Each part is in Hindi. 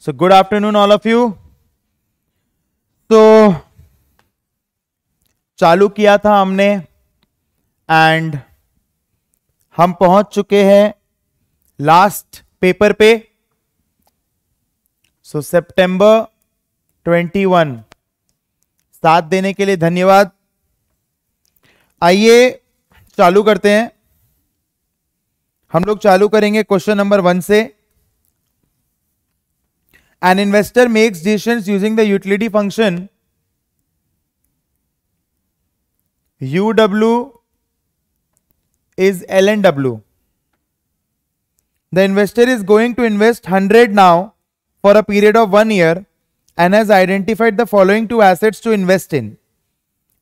So, good afternoon, all of you. तो चालू किया था हमने एंड हम पहुंच चुके हैं लास्ट पेपर पे सो सितंबर 21 साथ देने के लिए धन्यवाद आइए चालू करते हैं हम लोग चालू करेंगे क्वेश्चन नंबर वन से an investor makes decisions using the utility function UW is LNW. The investor is going to invest 100 now for a period of one year and has identified the following two assets to invest in.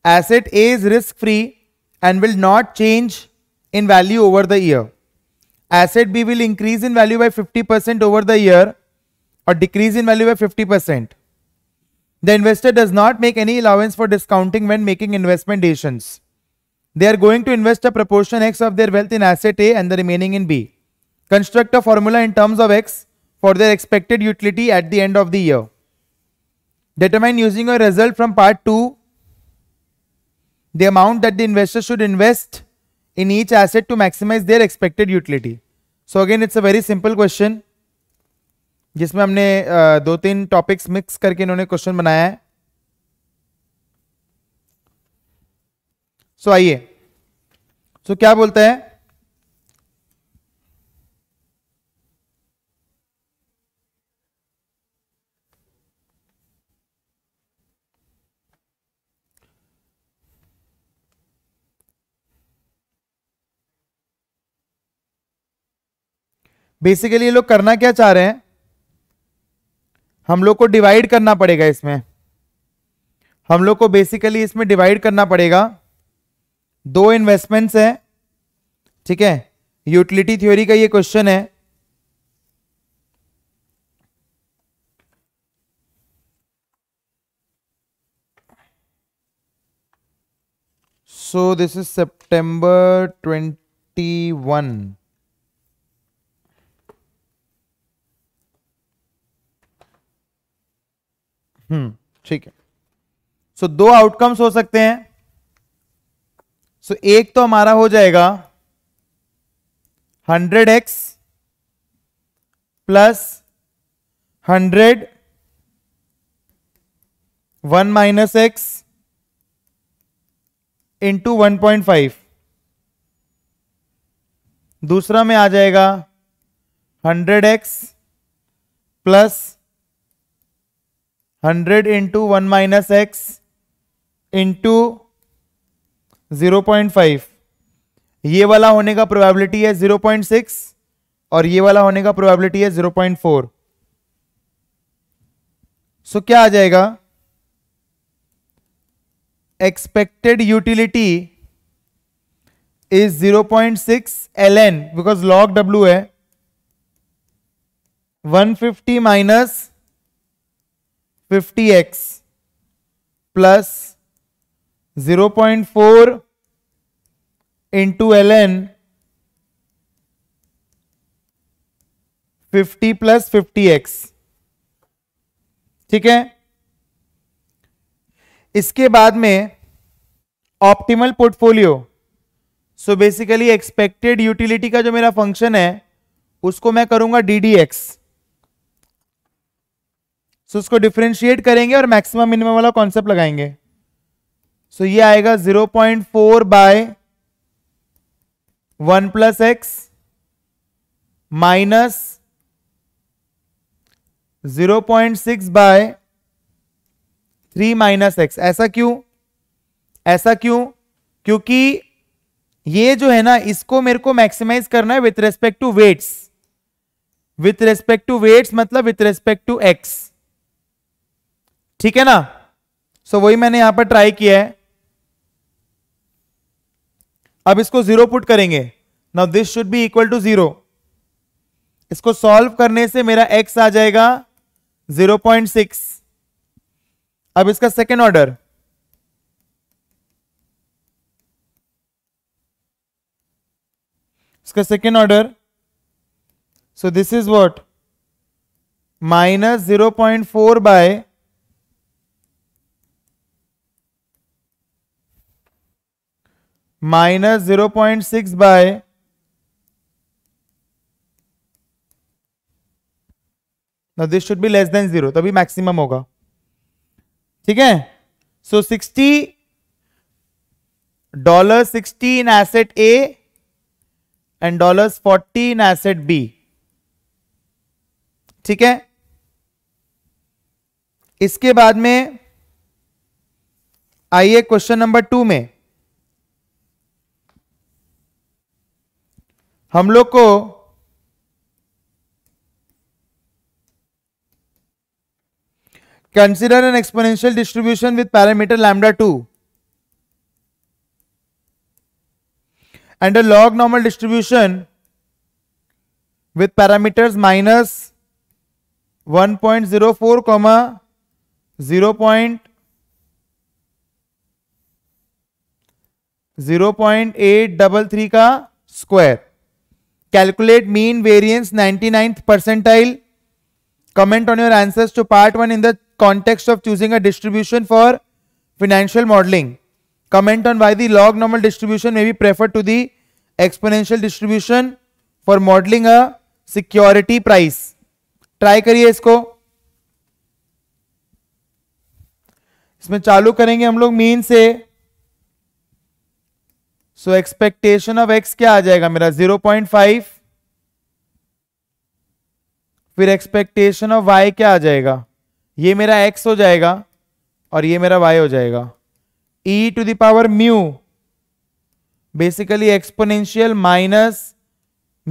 Asset A is risk free and will not change in value over the year. Asset B will increase in value by 50% over the year a decrease in value by 50%. The investor does not make any allowance for discounting when making investment decisions. They are going to invest a proportion X of their wealth in asset A and the remaining in B. Construct a formula in terms of X for their expected utility at the end of the year. Determine using a result from part 2 the amount that the investor should invest in each asset to maximize their expected utility. So again, it's a very simple question. जिसमें हमने दो तीन टॉपिक्स मिक्स करके इन्होंने क्वेश्चन बनाया है सो आइए सो क्या बोलते हैं बेसिकली ये लोग करना क्या चाह रहे हैं हम लोग को डिवाइड करना पड़ेगा इसमें हम लोग को बेसिकली इसमें डिवाइड करना पड़ेगा दो इन्वेस्टमेंट्स हैं ठीक है यूटिलिटी थ्योरी का ये क्वेश्चन है so this is September twenty one hmm ठीक है सो दो आउटकम्स हो सकते हैं सो so, एक तो हमारा हो जाएगा hundred x plus hundred one minus x into one point five दूसरा में आ जाएगा hundred x plus hundred into one minus x into zero point five ये वाला होने का प्रोबेबिलिटी है जीरो पॉइंट सिक्स और ये वाला होने का प्रोबेबिलिटी है जीरो पॉइंट फोर सो क्या आ जाएगा expected utility is zero point six l n because log डब्ल्यू है one fifty minus fifty x plus zero point four into l n fifty plus fifty x ठीक है इसके बाद में optimal portfolio so basically expected utility का जो मेरा फंक्शन है उसको मैं करूंगा d d x so so, उसको डिफ्रेंशिएट करेंगे और मैक्सिमम मिनिमम वाला कॉन्सेप्ट लगाएंगे सो so, ये आएगा 0.4 point four by one plus x minus zero point six by three minus x ऐसा क्यों ऐसा क्यों क्योंकि ये जो है ना इसको मेरे को मैक्सिमाइज करना है with respect to weights with respect to weights मतलब विथ रेस्पेक्ट टू एक्स ठीक है ना सो so, वही मैंने यहां पर ट्राई किया है अब इसको जीरो पुट करेंगे now this should be equal to zero इसको सॉल्व करने से मेरा एक्स आ जाएगा जीरो पॉइंट सिक्स अब इसका सेकेंड ऑर्डर इसका second order so this is what minus zero point four by minus zero point six by this should be less than zero तभी मैक्सिमम होगा ठीक है so sixty dollar sixty in asset A and dollar forty in asset B ठीक है इसके बाद में आइए क्वेश्चन नंबर टू में हम लोग को consider an exponential distribution with parameter lambda two and a log normal distribution with parameters minus 1.04 point zero four comma zero point zero point eight double three का square calculate mean variance 99th percentile comment on your answers to part 1 in the context of choosing a distribution for financial modeling comment on why the log normal distribution may be preferred to the exponential distribution for modeling a security price try करिए इसको इसमें चालू करेंगे हम लोग मीन से सो एक्सपेक्टेशन ऑफ एक्स क्या आ जाएगा मेरा 0.5 फिर एक्सपेक्टेशन ऑफ वाई क्या आ जाएगा ये मेरा एक्स हो जाएगा और ये मेरा वाई हो जाएगा e to the power mu basically exponential minus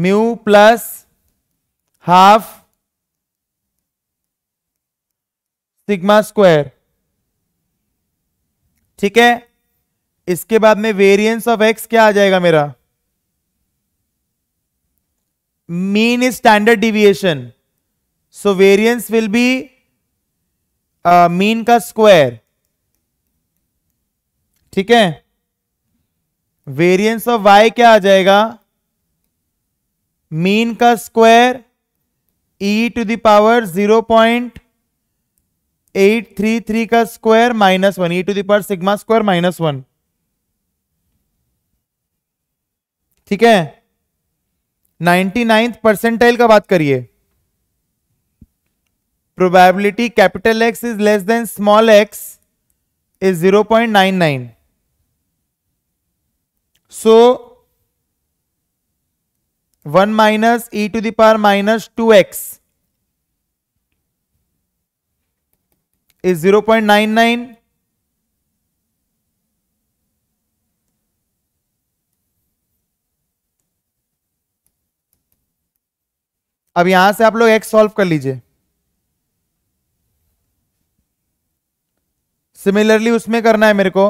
mu plus half sigma square ठीक है इसके बाद में वेरिएंस ऑफ एक्स क्या आ जाएगा मेरा mean is standard deviation so variance will be mean का स्क्वायर ठीक है वेरिएंस ऑफ वाई क्या आ जाएगा मीन का square e to the power zero point eight three three का square minus one e to the power sigma square minus one ठीक है नाइन्टी नाइन्थ परसेंटाइल का बात करिए probability capital x is less than small x is zero point nine nine so one minus e to the power minus two x is zero point nine nine अब यहां से आप लोग एक्स सॉल्व कर लीजिए सिमिलरली उसमें करना है मेरे को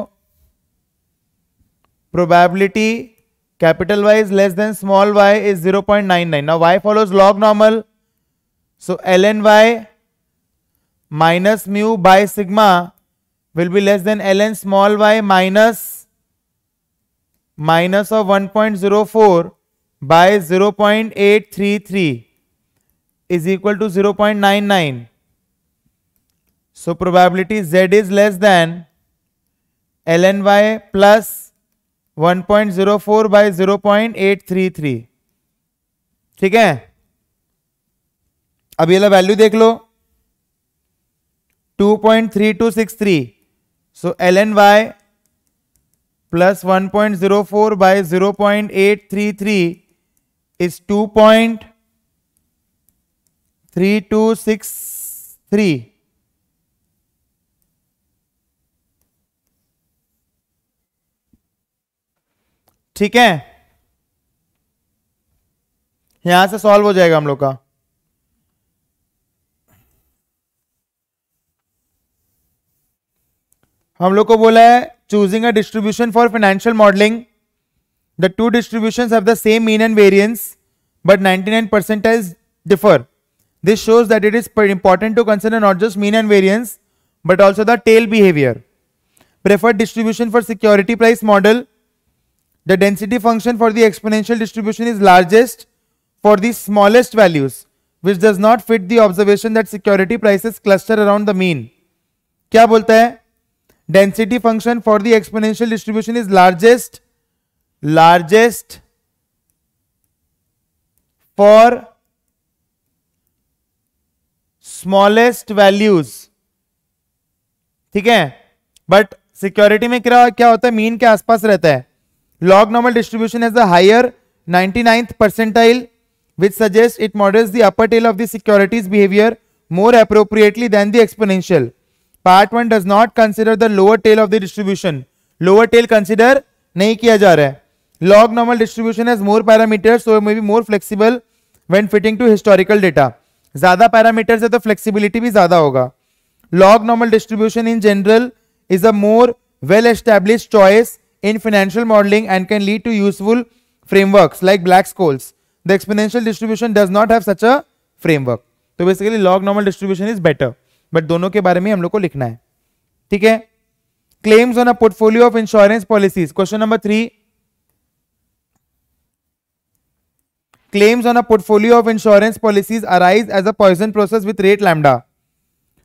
probability capital is less than small y is zero point nine nine y follows log normal so l n y minus mu by sigma will minus minus of one point zero y by zero point 1.04 three three is equal to zero point nine nine so probability z is less than l n y plus one point zero four by zero point eight three three ठीक है अब ये वैल्यू देख लो two two point three six three so l n y plus one point zero four by zero point eight three three is two point three two six three ठीक है यहां से सॉल्व हो जाएगा हम लोग का हम लोग को बोला है choosing a distribution for financial modelling the two distribution have the same mean and variance but 99 percentage differ This shows that it is important to consider not just mean and variance, but also the tail behavior. Preferred distribution for security price model. The density function for the exponential distribution is largest for the smallest values, which does not fit the observation that security prices cluster around the mean. क्या बोलता है Density function for the exponential distribution is largest, largest for smallest values ठीक है बट सिक्योरिटी में क्या क्या होता है मीन के आसपास रहता है log normal distribution is the higher ninety percentile which suggest it models the upper tail of the securities behaviour more appropriately than the exponential part one does not consider the lower tail of the distribution lower tail consider नहीं किया जा रहा है log normal distribution as more parameter so may be more flexible when fitting to historical data ज्यादा पैरामीटर्स है तो फ्लेक्सिबिलिटी भी ज्यादा होगा log normal distribution in general is a more well establish choice in financial modelling and can lead to useful framework like Black Scholes the exponential distribution does not have such a framework तो basically log normal distribution is better but दोनों के बारे में हम लोग को लिखना है ठीक है claims on a portfolio of insurance policies question number three claims on a portfolio of insurance policies arise as a Poisson process with rate lambda.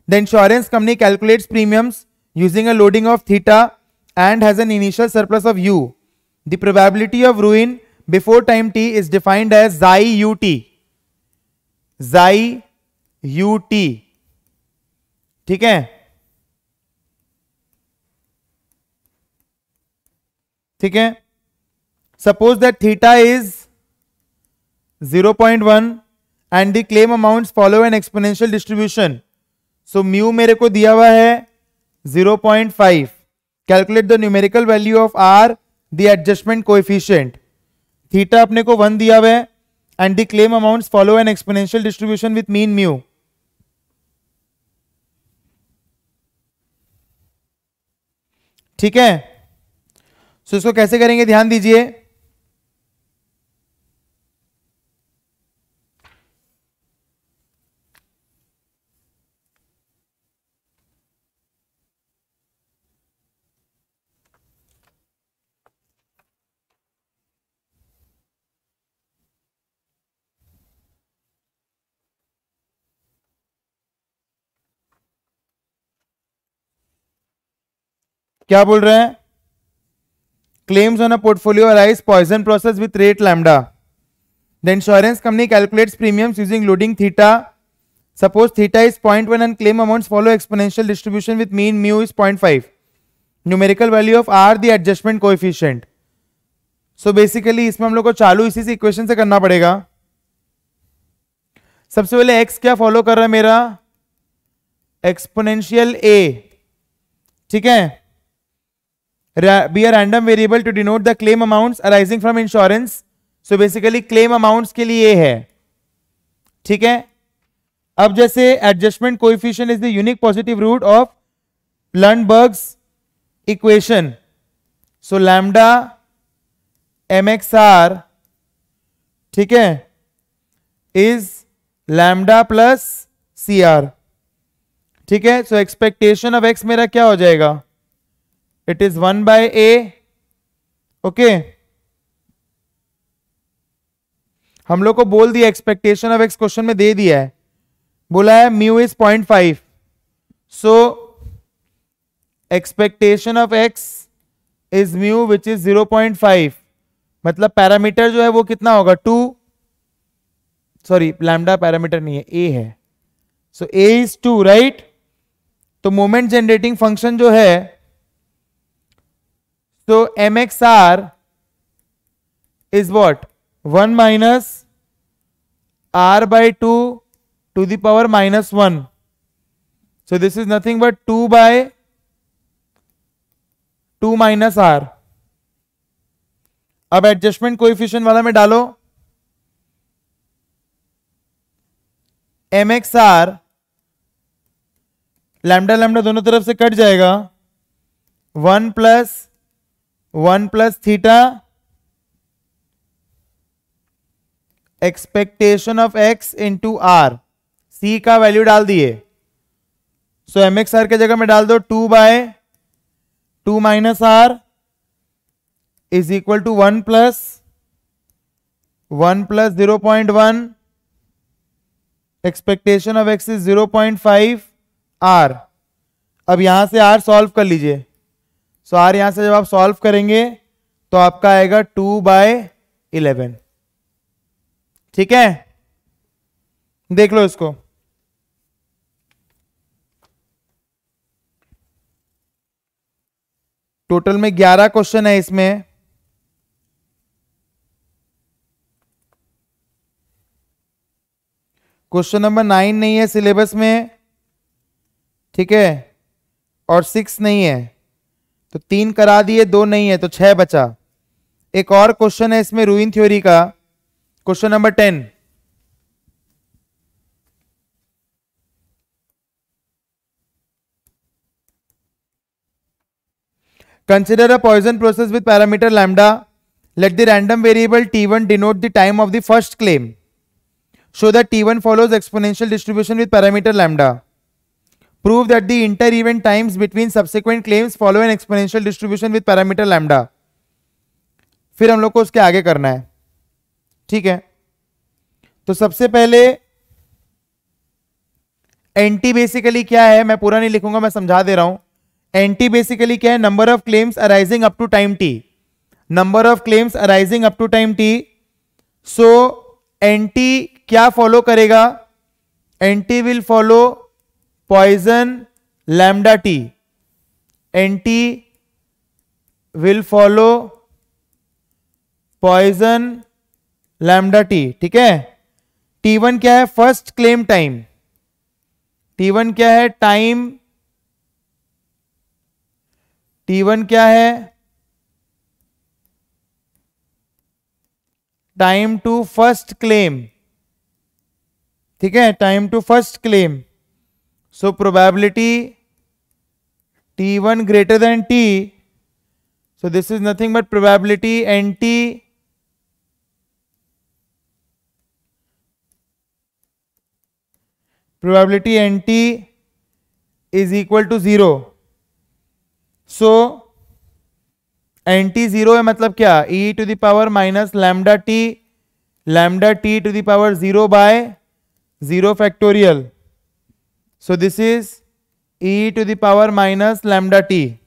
The insurance company calculates premiums using a loading of theta and has an initial surplus of u. The probability of ruin before time t is defined as xi ut. Xi ut. ठीक है ठीक है suppose that theta is 0.1 and the claim amount follow an exponential distribution so mu मेरे को दिया हुआ है 0.5 calculate the numerical value of r the adjustment coefficient theta अपने को वन दिया हुआ है and the claim amount follow an exponential distribution with mean mu ठीक है सो so, इसको कैसे करेंगे ध्यान दीजिए क्या बोल रहे हैं claims on a portfolio arise Poisson process with rate lambda the insurance company calculates premiums using loading theta suppose theta is point one and claim amount follow exponential distribution with mean mu is point five numerical value of r the adjustment coefficient so basically इसमें हम लोग को चालू इसी से इक्वेशन से करना पड़ेगा सबसे पहले एक्स क्या फॉलो कर रहा है मेरा एक्सपोनेंशियल ए ठीक है be a random variable to denote the claim amounts arising from insurance. So basically claim amounts ke liye hai theek hai ab jaise adjustment coefficient is the unique positive root of of Lundberg's equation. So lambda mxr theek hai is lambda plus cr ठीक है सो एक्सपेक्टेशन ऑफ एक्स मेरा क्या हो जाएगा it is one by a okay हम लोग को बोल दिया एक्सपेक्टेशन ऑफ एक्स क्वेश्चन में दे दिया है बोला है mu is point five so expectation of x is mu which is zero point five मतलब पैरामीटर जो है वो कितना होगा टू सॉरी लैमडा पैरामीटर नहीं है ए है so a is two right तो मोमेंट जनरेटिंग फंक्शन जो है तो m x r is what one minus r by two to power minus one so this is nothing but two by two minus r अब एडजस्टमेंट कोइफिशियंट वाला में डालो m x r lambda lambda दोनों तरफ से कट जाएगा one plus one plus theta expectation of x into r c का वैल्यू डाल दिए सो एम एक्स आर के जगह में डाल दो two by two minus r is equal to one plus one plus zero point one expectation of x is zero point five r अब यहां से आर सॉल्व कर लीजिए सो आर यहां से जब आप सॉल्व करेंगे तो आपका आएगा टू बाय इलेवन ठीक है देख लो इसको टोटल में ग्यारह क्वेश्चन है इसमें क्वेश्चन नंबर नाइन नहीं है सिलेबस में ठीक है और सिक्स नहीं है तो तीन करा दिए दो नहीं है तो छह बचा एक और क्वेश्चन है इसमें रूइन थ्योरी का question number ten consider a Poisson process with parameter lambda let the random variable t one denote the time of the first claim show that t one follows exponential distribution with parameter lambda prove that the inter event times between subsequent claims follow an exponential distribution with parameter lambda फिर हम लोग को उसके आगे करना है ठीक है तो सबसे पहले एंटी बेसिकली क्या है मैं पूरा नहीं लिखूंगा मैं समझा दे रहा हूं एंटी बेसिकली क्या है number of claims arising up to time t number of claims arising up to time t so n t क्या फॉलो करेगा n t will follow poison lambda t nt will follow Poisson lambda t ठीक है t1 क्या है फर्स्ट क्लेम टाइम t1 क्या है टाइम t1 क्या है टाइम टू फर्स्ट क्लेम ठीक है time to first claim so probability t one greater than t so this is nothing but probability n t probability n t is equal to zero so n t zero है मतलब क्या e to the power minus lambda t lambda t to the power zero by zero factorial So this is e to the power minus lambda t.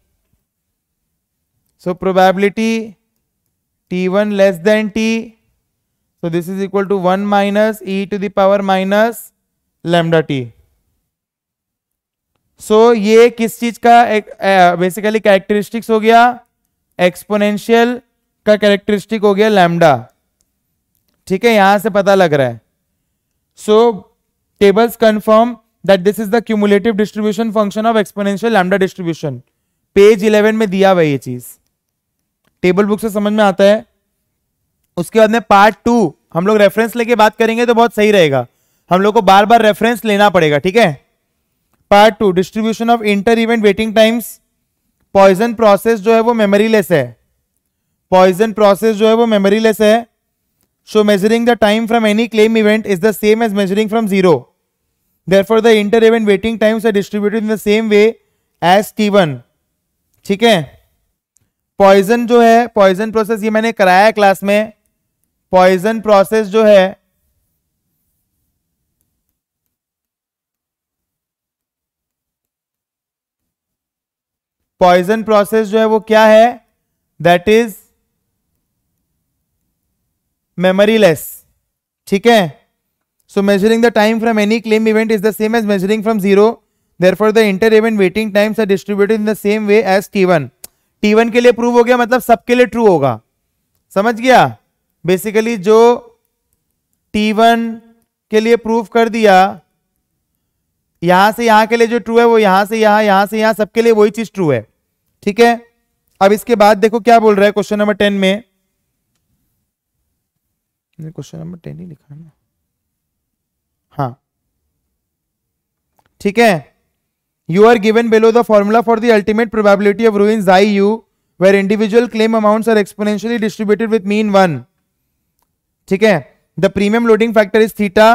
So probability t1 less than t. So this is equal to 1 minus e to the power minus lambda t. So so, ये किस चीज का बेसिकली कैरेक्टरिस्टिक्स हो गया एक्सपोनेंशियल का कैरेक्टरिस्टिक हो गया लैम्डा ठीक है यहां से पता लग रहा है so tables confirm that this is the cumulative distribution function of exponential lambda distribution page eleven में दिया हुआ ये चीज टेबल बुक से समझ में आता है उसके बाद में पार्ट टू हम लोग रेफरेंस लेके बात करेंगे तो बहुत सही रहेगा हम लोग को बार बार रेफरेंस लेना पड़ेगा ठीक है part two distribution of inter event waiting times Poisson process जो है वो लेस है पॉइजन प्रोसेस जो है वो लेस है so measuring the time from any claim event is the same as measuring from zero therefore the inter event waiting times are distributed in the same way as T1 ठीक है पॉइजन जो है पॉइजन प्रोसेस ये मैंने कराया क्लास में पॉइजन प्रोसेस जो है पॉइजन प्रोसेस जो है वो क्या है दैट इज मेमोरीलेस ठीक है So measuring the time from any claim event is the same as measuring from zero Therefore the inter-event waiting times are distributed in the same way as T1. T1 के लिए प्रूव हो गया मतलब सबके liye true hoga samajh gaya basically jo T1 ke liye prove kar diya यहां से यहां के लिए जो ट्रू है वो यहां से यहां यहां से यहां सबके लिए वही चीज ट्रू है ठीक है अब इसके बाद देखो क्या बोल रहा है क्वेश्चन नंबर टेन में क्वेश्चन नंबर टेन ही लिखा है ना हाँ ठीक है you are given below the formula for the ultimate probability of ruin I u where individual claim amounts are exponentially distributed with mean one ठीक है the premium loading factor is theta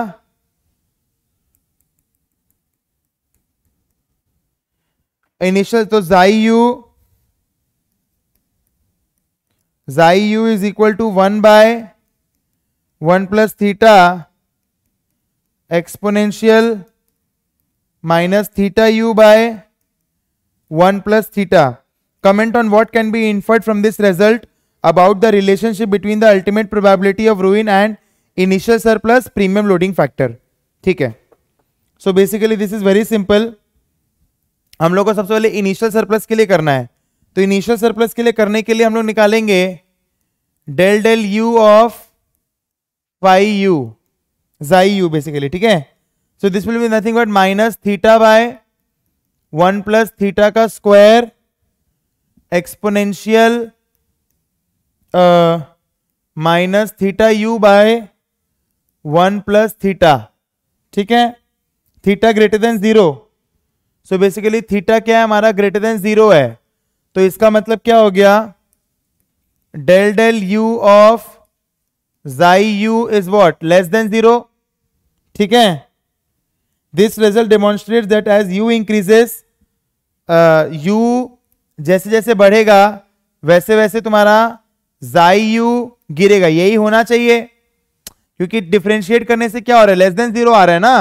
initial तो जाई यू जाई u is equal to one by one plus theta exponential minus theta u by one plus theta comment on what can be inferred from this result about the relationship between the ultimate probability of ruin and initial surplus premium loading factor ठीक है so basically this is very simple हम लोग को सबसे पहले इनिशियल सरप्लस के लिए करना है तो इनिशियल सरप्लस के लिए करने के लिए हम लोग निकालेंगे del del u of five u जाई यू बेसिकली ठीक है so this will be nothing but minus theta by one plus theta का square exponential minus theta u by one plus theta ठीक है theta greater than zero so basically theta क्या है हमारा ग्रेटर देन जीरो है तो इसका मतलब क्या हो गया डेल डेल यू ऑफ जाई u is what less than zero ठीक है this result demonstrate that as u increases u जैसे जैसे बढ़ेगा वैसे वैसे तुम्हारा जाई यू गिरेगा यही होना चाहिए क्योंकि डिफ्रेंशिएट करने से क्या हो रहा है लेस देन जीरो आ रहा है ना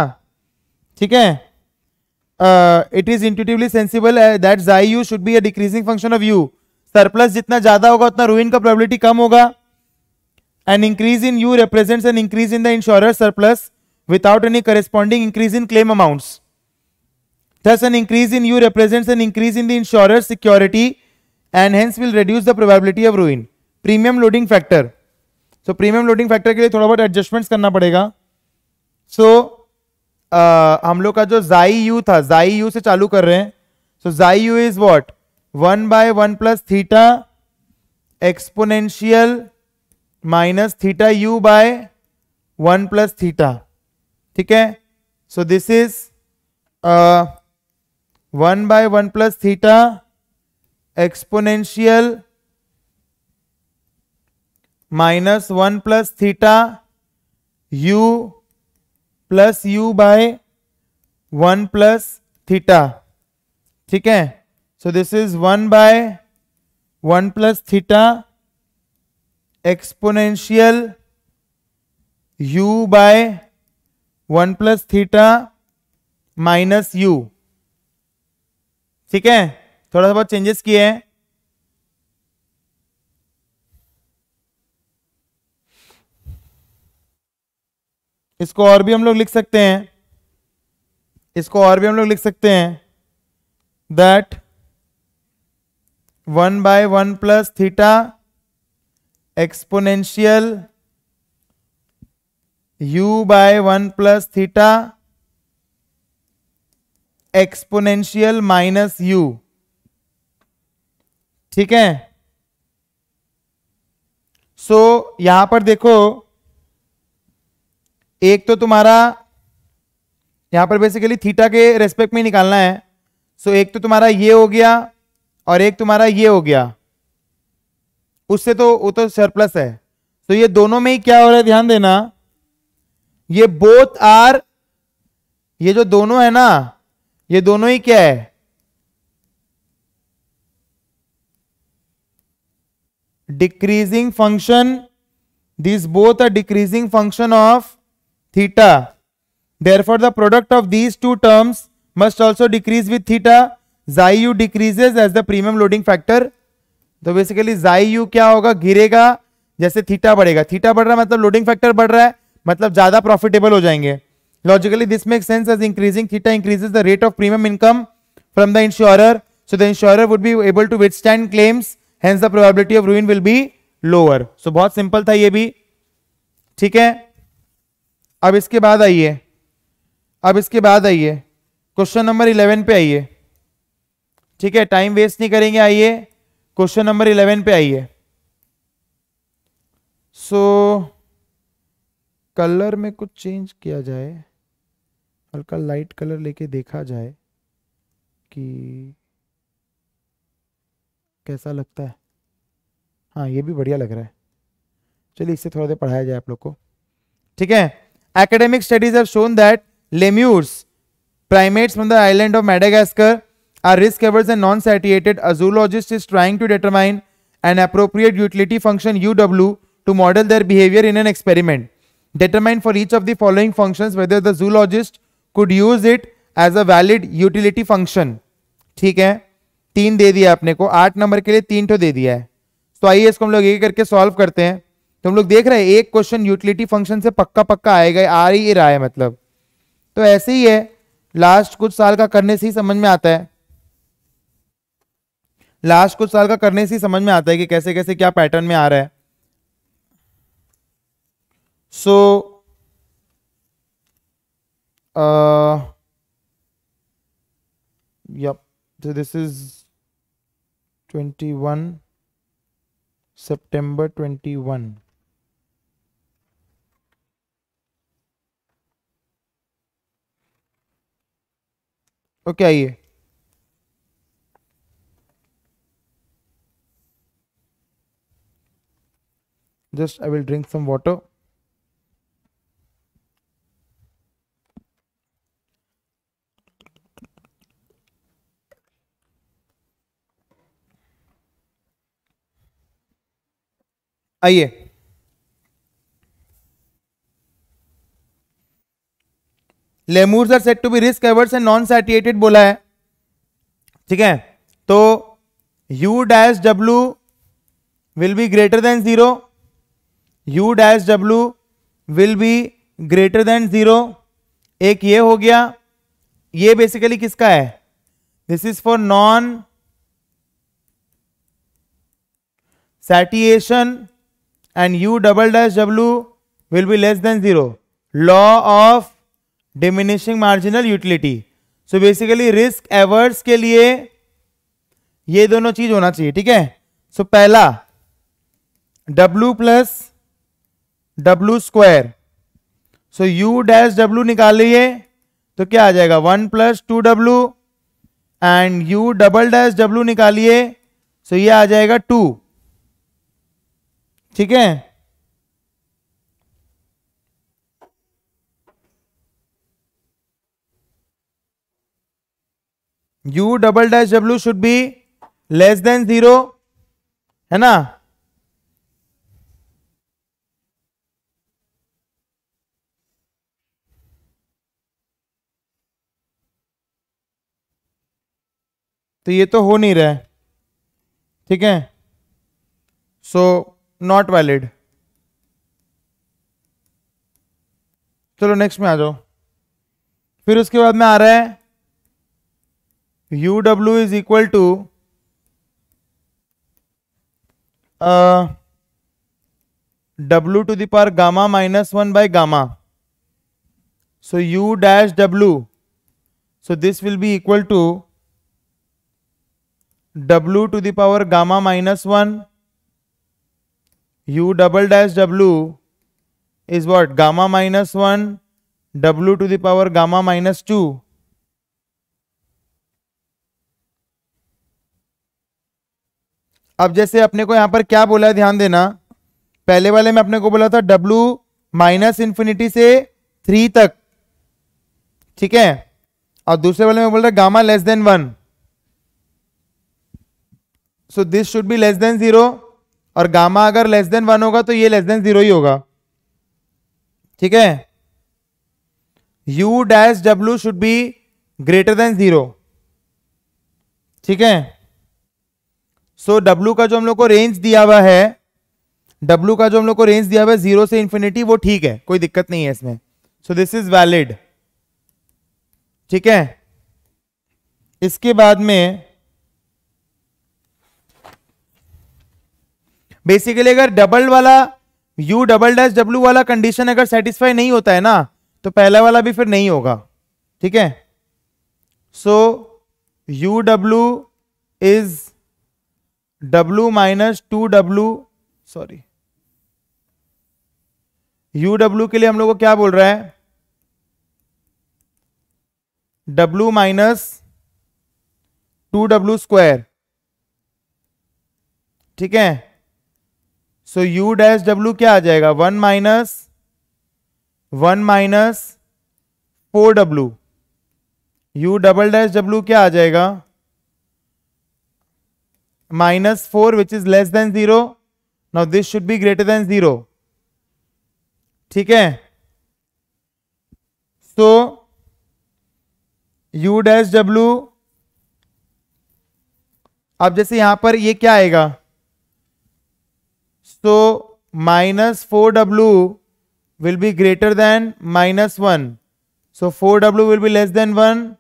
ठीक है it is intuitively sensible that जाई u should be a decreasing function of u surplus जितना ज्यादा होगा उतना रूइन का प्रोबेबिलिटी कम होगा an increase in u represents an increase in the insurer surplus without any corresponding increase in claim amounts thus an increase in u represents an increase in the insurer's security and hence will reduce the probability of ruin premium loading factor so premium loading factor के लिए थोड़ा बहुत adjustments करना पड़ेगा so uh, हम लोग का जो जाई u था जाई u से चालू कर रहे हैं so जाई u is what 1 by 1 plus theta exponential minus theta u by one plus theta ठीक है so this is one by one plus theta exponential minus one plus theta u plus u by one plus theta ठीक है so this is one by one plus theta exponential u by one plus theta minus u ठीक है थोड़ा सा बहुत चेंजेस किए हैं इसको और भी हम लोग लिख सकते हैं इसको और भी हम लोग लिख सकते हैं that one by one plus theta exponential u by one plus theta exponential minus u ठीक है सो so, यहां पर देखो एक तो तुम्हारा यहां पर बेसिकली थीटा के रेस्पेक्ट में निकालना है सो so, एक तो तुम्हारा ये हो गया और एक तुम्हारा ये हो गया उससे तो वो तो सरप्लस है तो ये दोनों में ही क्या हो रहा है ध्यान देना ये बोथ आर ये जो दोनों है ना ये दोनों ही क्या है decreasing function this both are decreasing function of theta there for the product of these two terms must also decrease with theta जाई u decreases as the premium loading factor तो बेसिकली जाई यू क्या होगा गिरेगा जैसे थीटा बढ़ेगा थीटा बढ़ रहा है मतलब लोडिंग फैक्टर बढ़ रहा है मतलब ज्यादा प्रॉफिटेबल हो जाएंगे logically this make sense as increasing theta increases the rate of premium income from the insurer so the insure would be able to withstand claims hence the probability of ruin will be lower so बहुत सिंपल था ये भी ठीक है अब इसके बाद आइए अब इसके बाद आइए क्वेश्चन नंबर इलेवन पे आइए ठीक है टाइम वेस्ट नहीं करेंगे आइए क्वेश्चन नंबर इलेवन पे आइए सो कलर में कुछ चेंज किया जाए हल्का लाइट कलर लेके देखा जाए कि कैसा लगता है हाँ ये भी बढ़िया लग रहा है चलिए इससे थोड़ा देर पढ़ाया जाए आप लोग को ठीक है academic studies have shown that lemurs primates from the island of Madagascar are risk averse and non-satiated, a zoologist is trying to determine an appropriate utility function UW to model their behavior in an experiment. Determine for each of the following functions whether the zoologist could use it as a valid utility function. ठीक है तीन दे दिया आपने को आठ नंबर के लिए तीन तो दे दिया है तो आइए इसको हम लोग ek करके सॉल्व करते हैं तो हम लोग देख रहे हैं एक क्वेश्चन यूटिलिटी फंक्शन से पक्का पक्का आएगा आ ही रहा है मतलब तो ऐसे ही है लास्ट कुछ साल का करने से ही समझ में आता है लास्ट कुछ साल का करने से समझ में आता है कि कैसे कैसे क्या पैटर्न में आ रहा है सो यप दिस इज 21 सितंबर 21 ओके okay, आइए just I will drink some water. आइए lemur sir set to be risk averse and non satiated बोला है ठीक है तो यू डैश डब्ल्यू will be greater than zero u dash डब्ल्यू will be greater than zero एक ये हो गया ये बेसिकली किसका है this is for non satiation and u double dash डब्ल्यू will be less than zero law of diminishing marginal utility so basically risk averse के लिए ये दोनों चीज होना चाहिए ठीक है सो so, पहला W plus W square so U dash W निकाल तो क्या आ जाएगा one plus two W and U double dash W निकालिए सो ये आ जाएगा टू ठीक है U double dash W should be less than zero है ना तो ये तो हो नहीं रहा है ठीक है सो नॉट वैलिड चलो नेक्स्ट में आ जाओ फिर उसके बाद में आ रहा है U W is equal to W to the power gamma minus one by gamma so U dash W so this will be equal to W to power gamma minus one U double dash W is what gamma minus one W to the power gamma minus two अब जैसे अपने को यहां पर क्या बोला है ध्यान देना पहले वाले में अपने को बोला था w माइनस इंफिनिटी से थ्री तक ठीक है और दूसरे वाले में बोल रहा है gamma less than one so this should be less than zero और गामा अगर लेस देन वन होगा तो ये लेस देन जीरो ही होगा ठीक है u dash W should be greater than zero ठीक है सो w का जो हम लोग को रेंज दिया हुआ है w का जो हम लोग को रेंज दिया हुआ है जीरो से इंफिनिटी वो ठीक है कोई दिक्कत नहीं है इसमें सो दिस इज वैलिड ठीक है इसके बाद में बेसिकली अगर डबल वाला यू डबल डैश डब्ल्यू वाला कंडीशन अगर सेटिस्फाई नहीं होता है ना तो पहला वाला भी फिर नहीं होगा ठीक है so U W is W minus two W sorry U W के लिए हम लोग को क्या बोल रहा है W minus two W square ठीक है सो यू डैश डब्ल्यू क्या आ जाएगा one minus one minus four W U double dash W क्या आ जाएगा minus four which is less than zero now this should be greater than zero ठीक है सो यू डैश डब्ल्यू अब जैसे यहां पर ये क्या आएगा So minus 4w will be greater than minus 1. So 4w will be less than 1.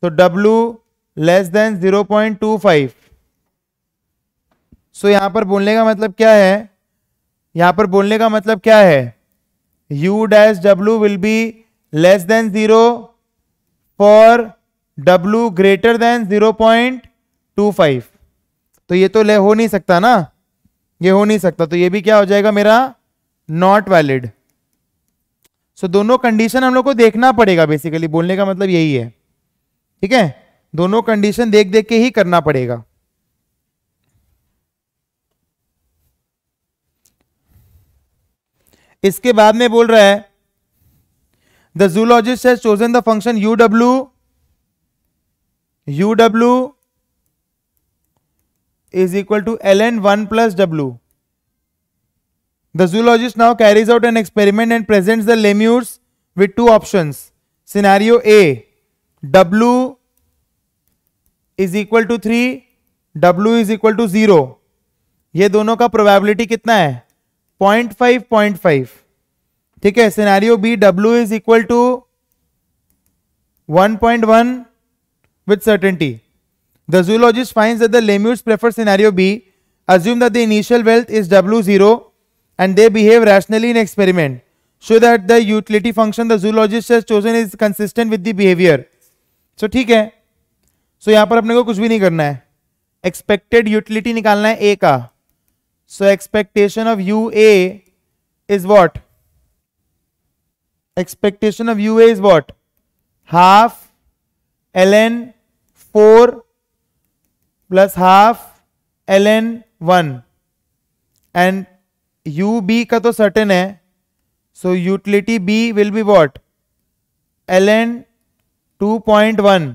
So w less than 0.25. So so, यहां पर बोलने का मतलब क्या है यहां पर बोलने का मतलब क्या है u डैश डब्ल्यू will be less than zero for w greater than 0.25 तो ये तो ले हो नहीं सकता ना ये हो नहीं सकता तो ये भी क्या हो जाएगा मेरा नॉट वैलिड सो दोनों कंडीशन हम लोग को देखना पड़ेगा बेसिकली बोलने का मतलब यही है ठीक है दोनों कंडीशन देख देख के ही करना पड़ेगा इसके बाद में बोल रहा है the zoologist has chosen the function U W U W is equal to ln 1 plus w. The zoologist now carries out an experiment and presents the lemurs with two options. Scenario A, w is equal to 3, w is equal to 0. ये दोनों का प्रोबेबिलिटी कितना है पॉइंट फाइव पॉइंट फाइव ठीक है सिनेरियो बी डब्ल्यू is equal to one point one with certainty The zoologist finds that the lemurs prefer scenario B. Assume that the initial wealth is W0 and they behave rationally in experiment. Show that the utility function the zoologist has chosen is consistent with the behavior. So ठीक है so, यहाँ पर अपने को कुछ भी नहीं करना है Expected utility निकालना है A का So expectation of u A is what expectation of u A is what half L N plus half L N one and u B का तो सर्टेन है so utility B will be what L N two point one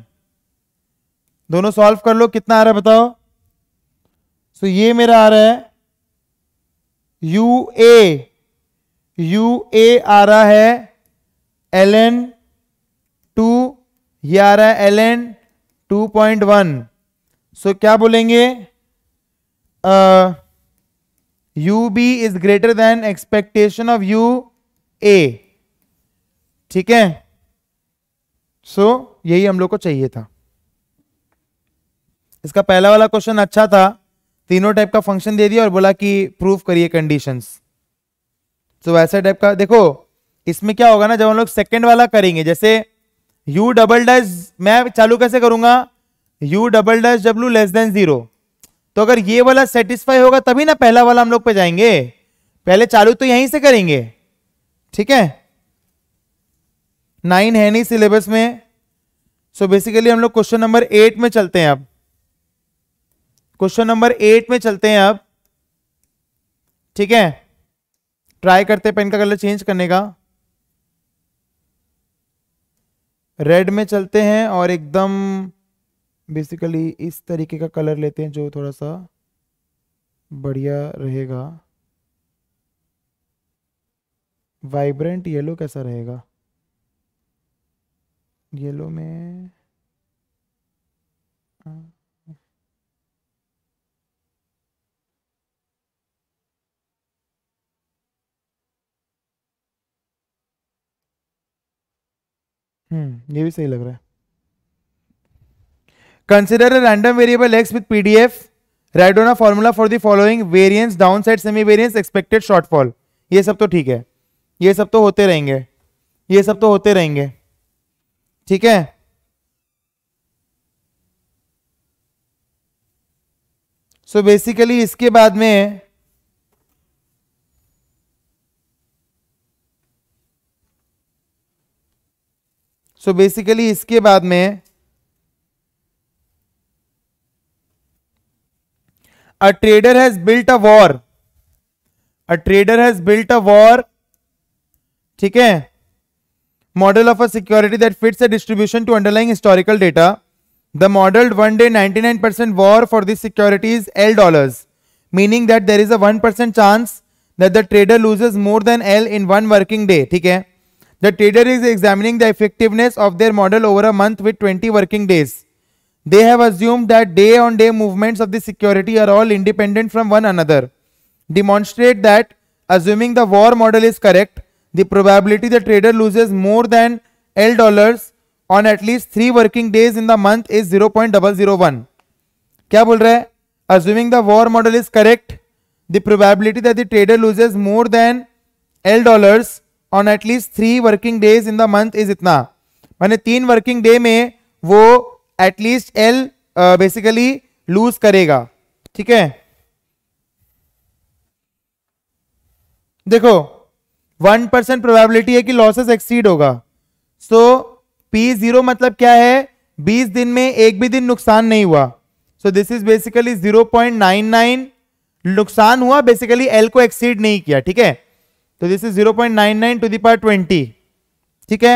दोनों सॉल्व कर लो कितना आ रहा है बताओ सो so, ये मेरा आ रहा है यू ए यू ए आ रहा है एल एन टू ये आ रहा है L N two point one so so, क्या बोलेंगे u B is greater than expectation of u A ठीक है सो so, यही हम लोग को चाहिए था इसका पहला वाला क्वेश्चन अच्छा था तीनों टाइप का फंक्शन दे दिया और बोला कि प्रूफ करिए कंडीशंस तो वैसे टाइप का देखो इसमें क्या होगा ना जब हम लोग सेकंड वाला करेंगे जैसे यू डबल डज मैं चालू कैसे करूंगा u डबल डैश डब्ल्यू लेस देन जीरो तो अगर ये वाला सेटिस्फाई होगा तभी ना पहला वाला हम लोग पे जाएंगे पहले चालू तो यहीं से करेंगे ठीक है नाइन है नहीं सिलेबस में सो so बेसिकली हम लोग क्वेश्चन नंबर एट में चलते हैं अब क्वेश्चन नंबर एट में चलते हैं अब ठीक है ट्राई करते हैं पेन का कलर चेंज करने का रेड में चलते हैं और एकदम बेसिकली इस तरीके का कलर लेते हैं जो थोड़ा सा बढ़िया रहेगा वाइब्रेंट येलो कैसा रहेगा येलो में हम्म ये भी सही लग रहा है Consider a random variable x with PDF. Write down a formula for the following variance, downside, semi variance, expected shortfall. ये सब तो ठीक है ये सब तो होते रहेंगे ये सब तो होते रहेंगे ठीक है सो so बेसिकली इसके बाद में सो so बेसिकली इसके बाद में a trader has built a war a trader has built a war ठीक है model of a security that fits a distribution to underlying historical data. The modeled one day 99% war for this security is L dollars, meaning that there is a 1% chance that the trader loses more than L in one working day. Okay? The trader is examining the effectiveness of their model over a month with 20 working days. They have assumed that day on day movements of the security are all independent from one another. Demonstrate that, assuming the war model is correct, the probability the trader loses more than L dollars on at least three working days in the month is 0.001. क्या बोल रहा है assuming the war model is correct, the probability that the trader loses more than L dollars on at least three working days in the month is इतना मैंने तीन working day में वो एटलीस्ट एल बेसिकली लूज करेगा ठीक है देखो वन परसेंट प्रोबेबिलिटी है कि लॉसेस एक्सीड होगा सो पी जीरो मतलब क्या है बीस दिन में एक भी दिन नुकसान नहीं हुआ so this is basically zero point nine nine नुकसान हुआ बेसिकली एल को एक्सीड नहीं किया ठीक है तो this is zero point nine nine to power twenty ठीक है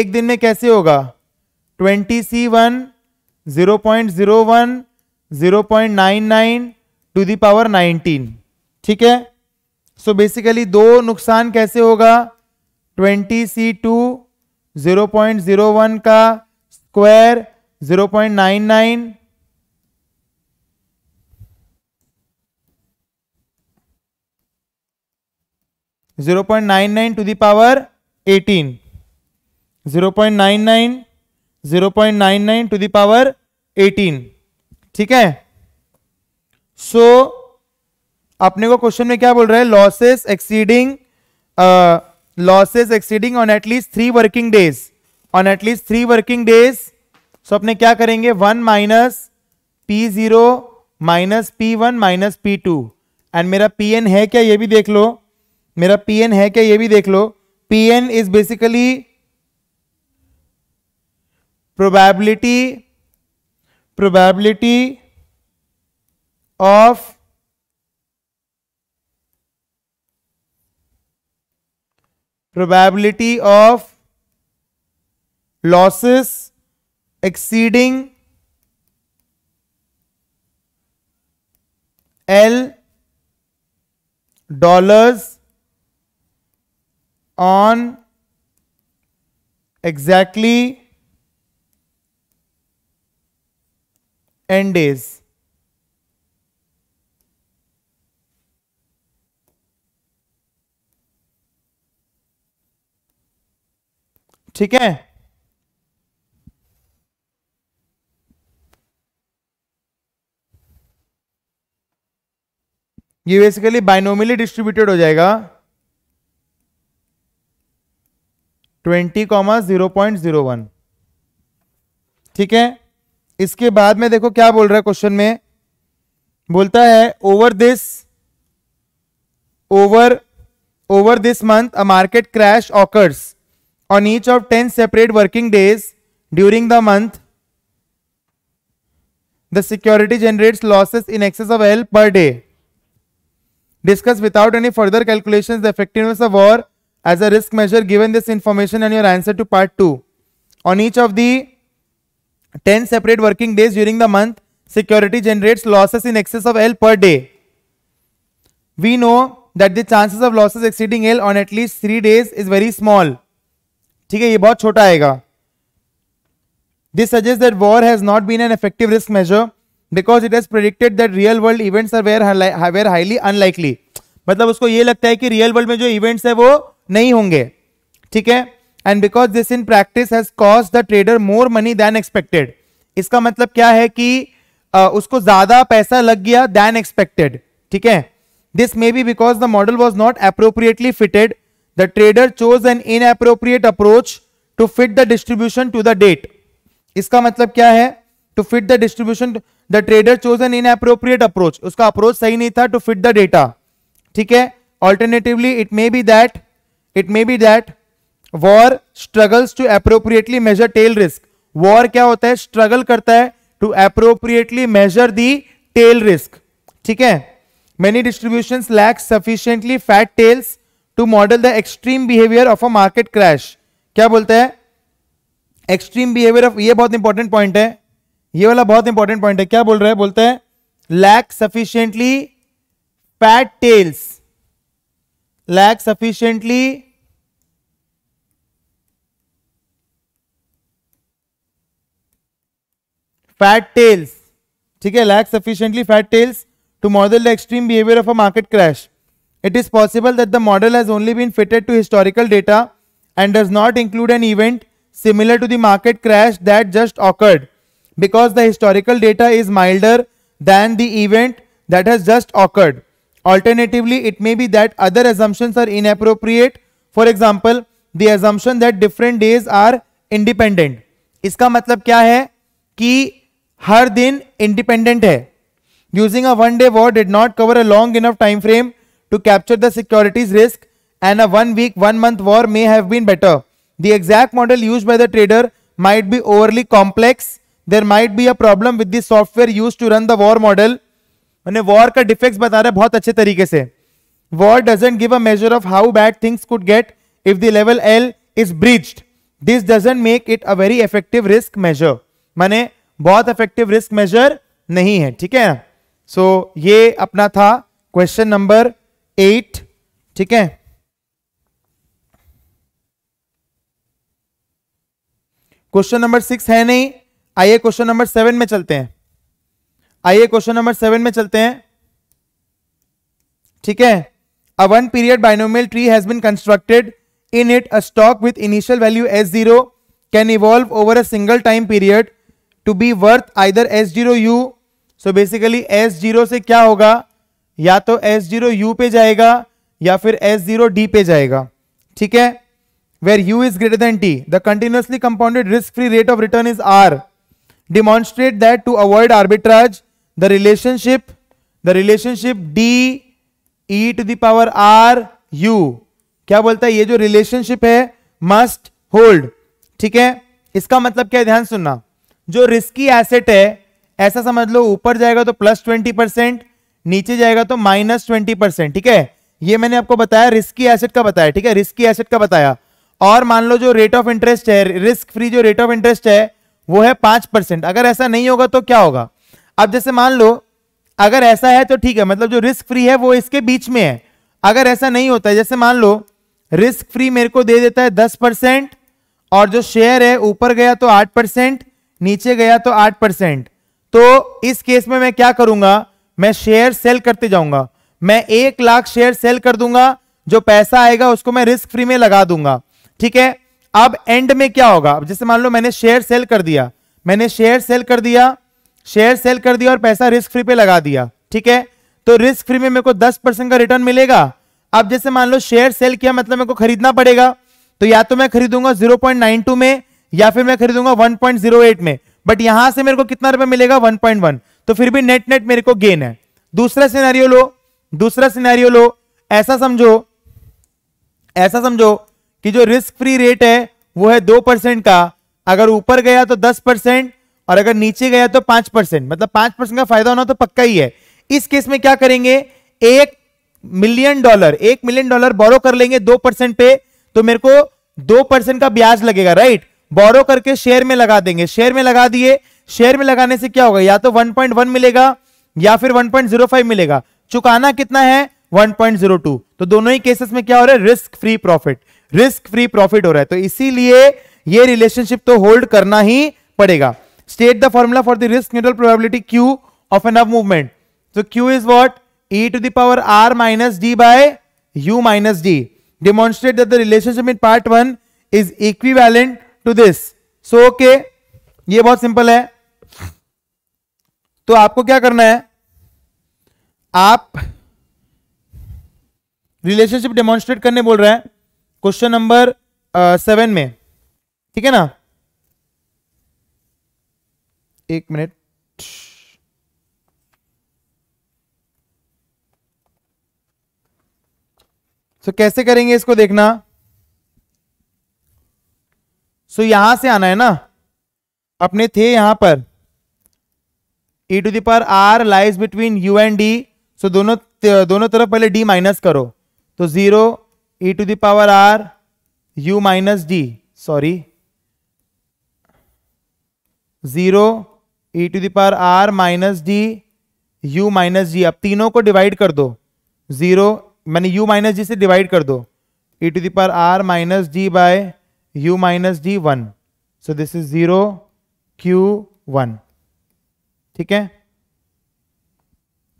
एक दिन में कैसे होगा twenty C one zero point zero one zero point nine nine to the power nineteen ठीक है सो so बेसिकली दो नुकसान कैसे होगा twenty C two zero point zero one का square zero point nine nine zero point nine nine to the power eighteen zero point nine nine zero point nine nine to the power eighteen ठीक है सो so, अपने को क्वेश्चन में क्या बोल रहा है losses exceeding losses exceeding on at least three working days on at least three working days so अपने क्या करेंगे one minus P zero minus P one minus P two and मेरा पी एन है क्या ये भी देख लो मेरा पी एन है क्या ये भी देख लो P N is basically probability probability of probability of losses exceeding L dollars on exactly N days. ठीक है ये बेसिकली बाइनोमिली डिस्ट्रीब्यूटेड हो जाएगा twenty zero point zero one ठीक है इसके बाद में देखो क्या बोल रहा है क्वेश्चन में बोलता है over this over over this month a market crash occurs on each of ten separate working days during the month the security generates losses in excess of L per day discuss without any further calculation effectiveness of VaR as a risk measure given this information and your answer to part two on each of the 10 separate working days during the month, security generates losses in excess of L per day. We know that the chances of losses exceeding L on at least three days is very small. ठीक है ये बहुत छोटा आएगा This suggests that war has not been an effective risk measure because it has predicted that real world events are were, were highly unlikely. मतलब उसको ये लगता है कि रियल वर्ल्ड में जो इवेंट्स है वो नहीं होंगे ठीक है and because this in practice has cost the trader more money than expected इसका मतलब क्या है कि uh, उसको ज्यादा पैसा लग गया देन एक्सपेक्टेड ठीक है this may be because the model was not appropriately fitted the trader chose an inappropriate approach to fit the distribution to the data इसका मतलब क्या है to fit the distribution the trader chose an inappropriate approach उसका अप्रोच सही नहीं था टू फिट द डेटा ठीक है alternatively it may be that it may be that VaR struggles to appropriately measure tail risk war क्या होता है स्ट्रगल करता है to appropriately measure the tail risk ठीक है many distribution lack sufficiently fat tails to model the extreme behaviour of a market crash क्या बोलते हैं एक्सट्रीम बिहेवियर ऑफ ये बहुत इंपॉर्टेंट पॉइंट है ये वाला बहुत इंपॉर्टेंट पॉइंट है क्या बोल रहे हैं बोलते हैं lack sufficiently fat tails lack sufficiently fat tails ठीक है lack sufficiently fat tails to model the extreme behaviour of a market crash it is possible that the model has only been fitted to historical data and does not include an event similar to the market crash that just occurred because the historical data is milder than the event that has just occurred alternatively it may be that other assumptions are inappropriate for example the assumption that different days are independent इसका मतलब क्या है कि हर दिन इंडिपेंडेंट है using a one day VaR did not cover a long enough time frame to capture the securities risk and a one week one month VaR may have been better the exact model used by the trader might be overly complex there might be a problem with the software used to run the VaR model मैंने वॉर का डिफेक्ट बता रहा है बहुत अच्छे तरीके से VaR doesn't give a measure of how bad things could get if the level L is breached this doesn't make it a very effective risk measure मैंने बहुत इफेक्टिव रिस्क मेजर नहीं है ठीक है सो so, ये अपना था क्वेश्चन नंबर एट ठीक है क्वेश्चन नंबर सिक्स है नहीं आइए क्वेश्चन नंबर सेवन में चलते हैं आइए क्वेश्चन नंबर सेवन में चलते हैं ठीक है a one period binomial tree has been constructed in it a stock with initial value S zero can evolve over a single time period to be worth either S zero U so basically S zero से क्या होगा या तो एस जीरो यू पे जाएगा या फिर एस जीरो डी पे जाएगा ठीक है where U is greater than T the continuously compounded risk free rate of return is R demonstrate that to avoid arbitrage the relationship the relationship D E to the power R U क्या बोलता है ये जो रिलेशनशिप है मस्ट होल्ड ठीक है इसका मतलब क्या है ध्यान सुनना जो रिस्की एसेट है ऐसा समझ लो ऊपर जाएगा तो प्लस ट्वेंटी परसेंट नीचे जाएगा तो माइनस ट्वेंटी परसेंट ठीक है ये मैंने आपको बताया रिस्की एसेट का बताया ठीक है रिस्की एसेट का बताया और मान लो जो रेट ऑफ इंटरेस्ट है रिस्क फ्री जो रेट ऑफ इंटरेस्ट है वो है पांच परसेंट अगर ऐसा नहीं होगा तो क्या होगा अब जैसे मान लो अगर ऐसा है तो ठीक है मतलब जो रिस्क फ्री है वो इसके बीच में है अगर ऐसा नहीं होता है जैसे मान लो रिस्क फ्री मेरे को दे देता है दस परसेंट और जो शेयर है ऊपर गया तो आठ परसेंट नीचे गया तो आठ परसेंट तो इस केस में मैं क्या करूंगा मैं शेयर सेल करते जाऊंगा मैं एक लाख शेयर सेल कर दूंगा जो पैसा आएगा उसको मैं रिस्क फ्री में लगा दूंगा ठीक है अब एंड में क्या होगा जैसे मान लो मैंने शेयर सेल कर दिया मैंने शेयर सेल कर दिया शेयर सेल कर दिया और पैसा रिस्क फ्री पे लगा दिया ठीक है तो रिस्क फ्री में मेरे को दस परसेंट का रिटर्न मिलेगा अब जैसे मान लो शेयर सेल किया मतलब मेरे को खरीदना पड़ेगा तो या तो मैं खरीदूंगा जीरो पॉइंट नाइन टू में या फिर मैं खरीदूंगा 1.08 में बट यहां से मेरे को कितना रुपए मिलेगा 1.1 तो फिर भी नेट नेट मेरे को गेन है दूसरा सिनेरियो लो दूसरा सिनेरियो लो ऐसा समझो ऐसा समझो कि जो रिस्क फ्री रेट है वो है दो परसेंट का अगर ऊपर गया तो दस परसेंट और अगर नीचे गया तो पांच परसेंट मतलब पांच परसेंट का फायदा होना तो पक्का ही है इस केस में क्या करेंगे एक मिलियन डॉलर एक मिलियन डॉलर बोरो कर लेंगे दो परसेंट पे तो मेरे को दो परसेंट का ब्याज लगेगा राइट बोरो करके शेयर में लगा देंगे शेयर में लगा दिए शेयर में लगाने से क्या होगा या तो 1.1 मिलेगा या फिर 1.05 मिलेगा चुकाना कितना है 1.02 तो दोनों ही केसेस में क्या हो रहा है risk free profit risk free profit हो रहा है तो इसीलिए ये रिलेशनशिप तो होल्ड करना ही पड़ेगा state the formula for the risk neutral probability Q of an up movement तो Q is what E to the power R minus D by U minus D demonstrate the relationship in part one is इक्वी is to this so okay ये बहुत सिंपल है तो आपको क्या करना है आप रिलेशनशिप डेमोन्स्ट्रेट करने बोल रहे हैं क्वेश्चन नंबर सेवन में ठीक है ना एक मिनट सो so, कैसे करेंगे इसको देखना सो यहां से आना है ना अपने थे यहां पर E to the power R lies between U and D so दोनों दोनों तरफ पहले डी माइनस करो तो zero E to the power R U minus D sorry zero E to the power R minus D U minus G अब तीनों को डिवाइड कर दो जीरो मैंने u माइनस जी से डिवाइड कर दो E to the power R minus D by u minus d one so this is zero q one ठीक है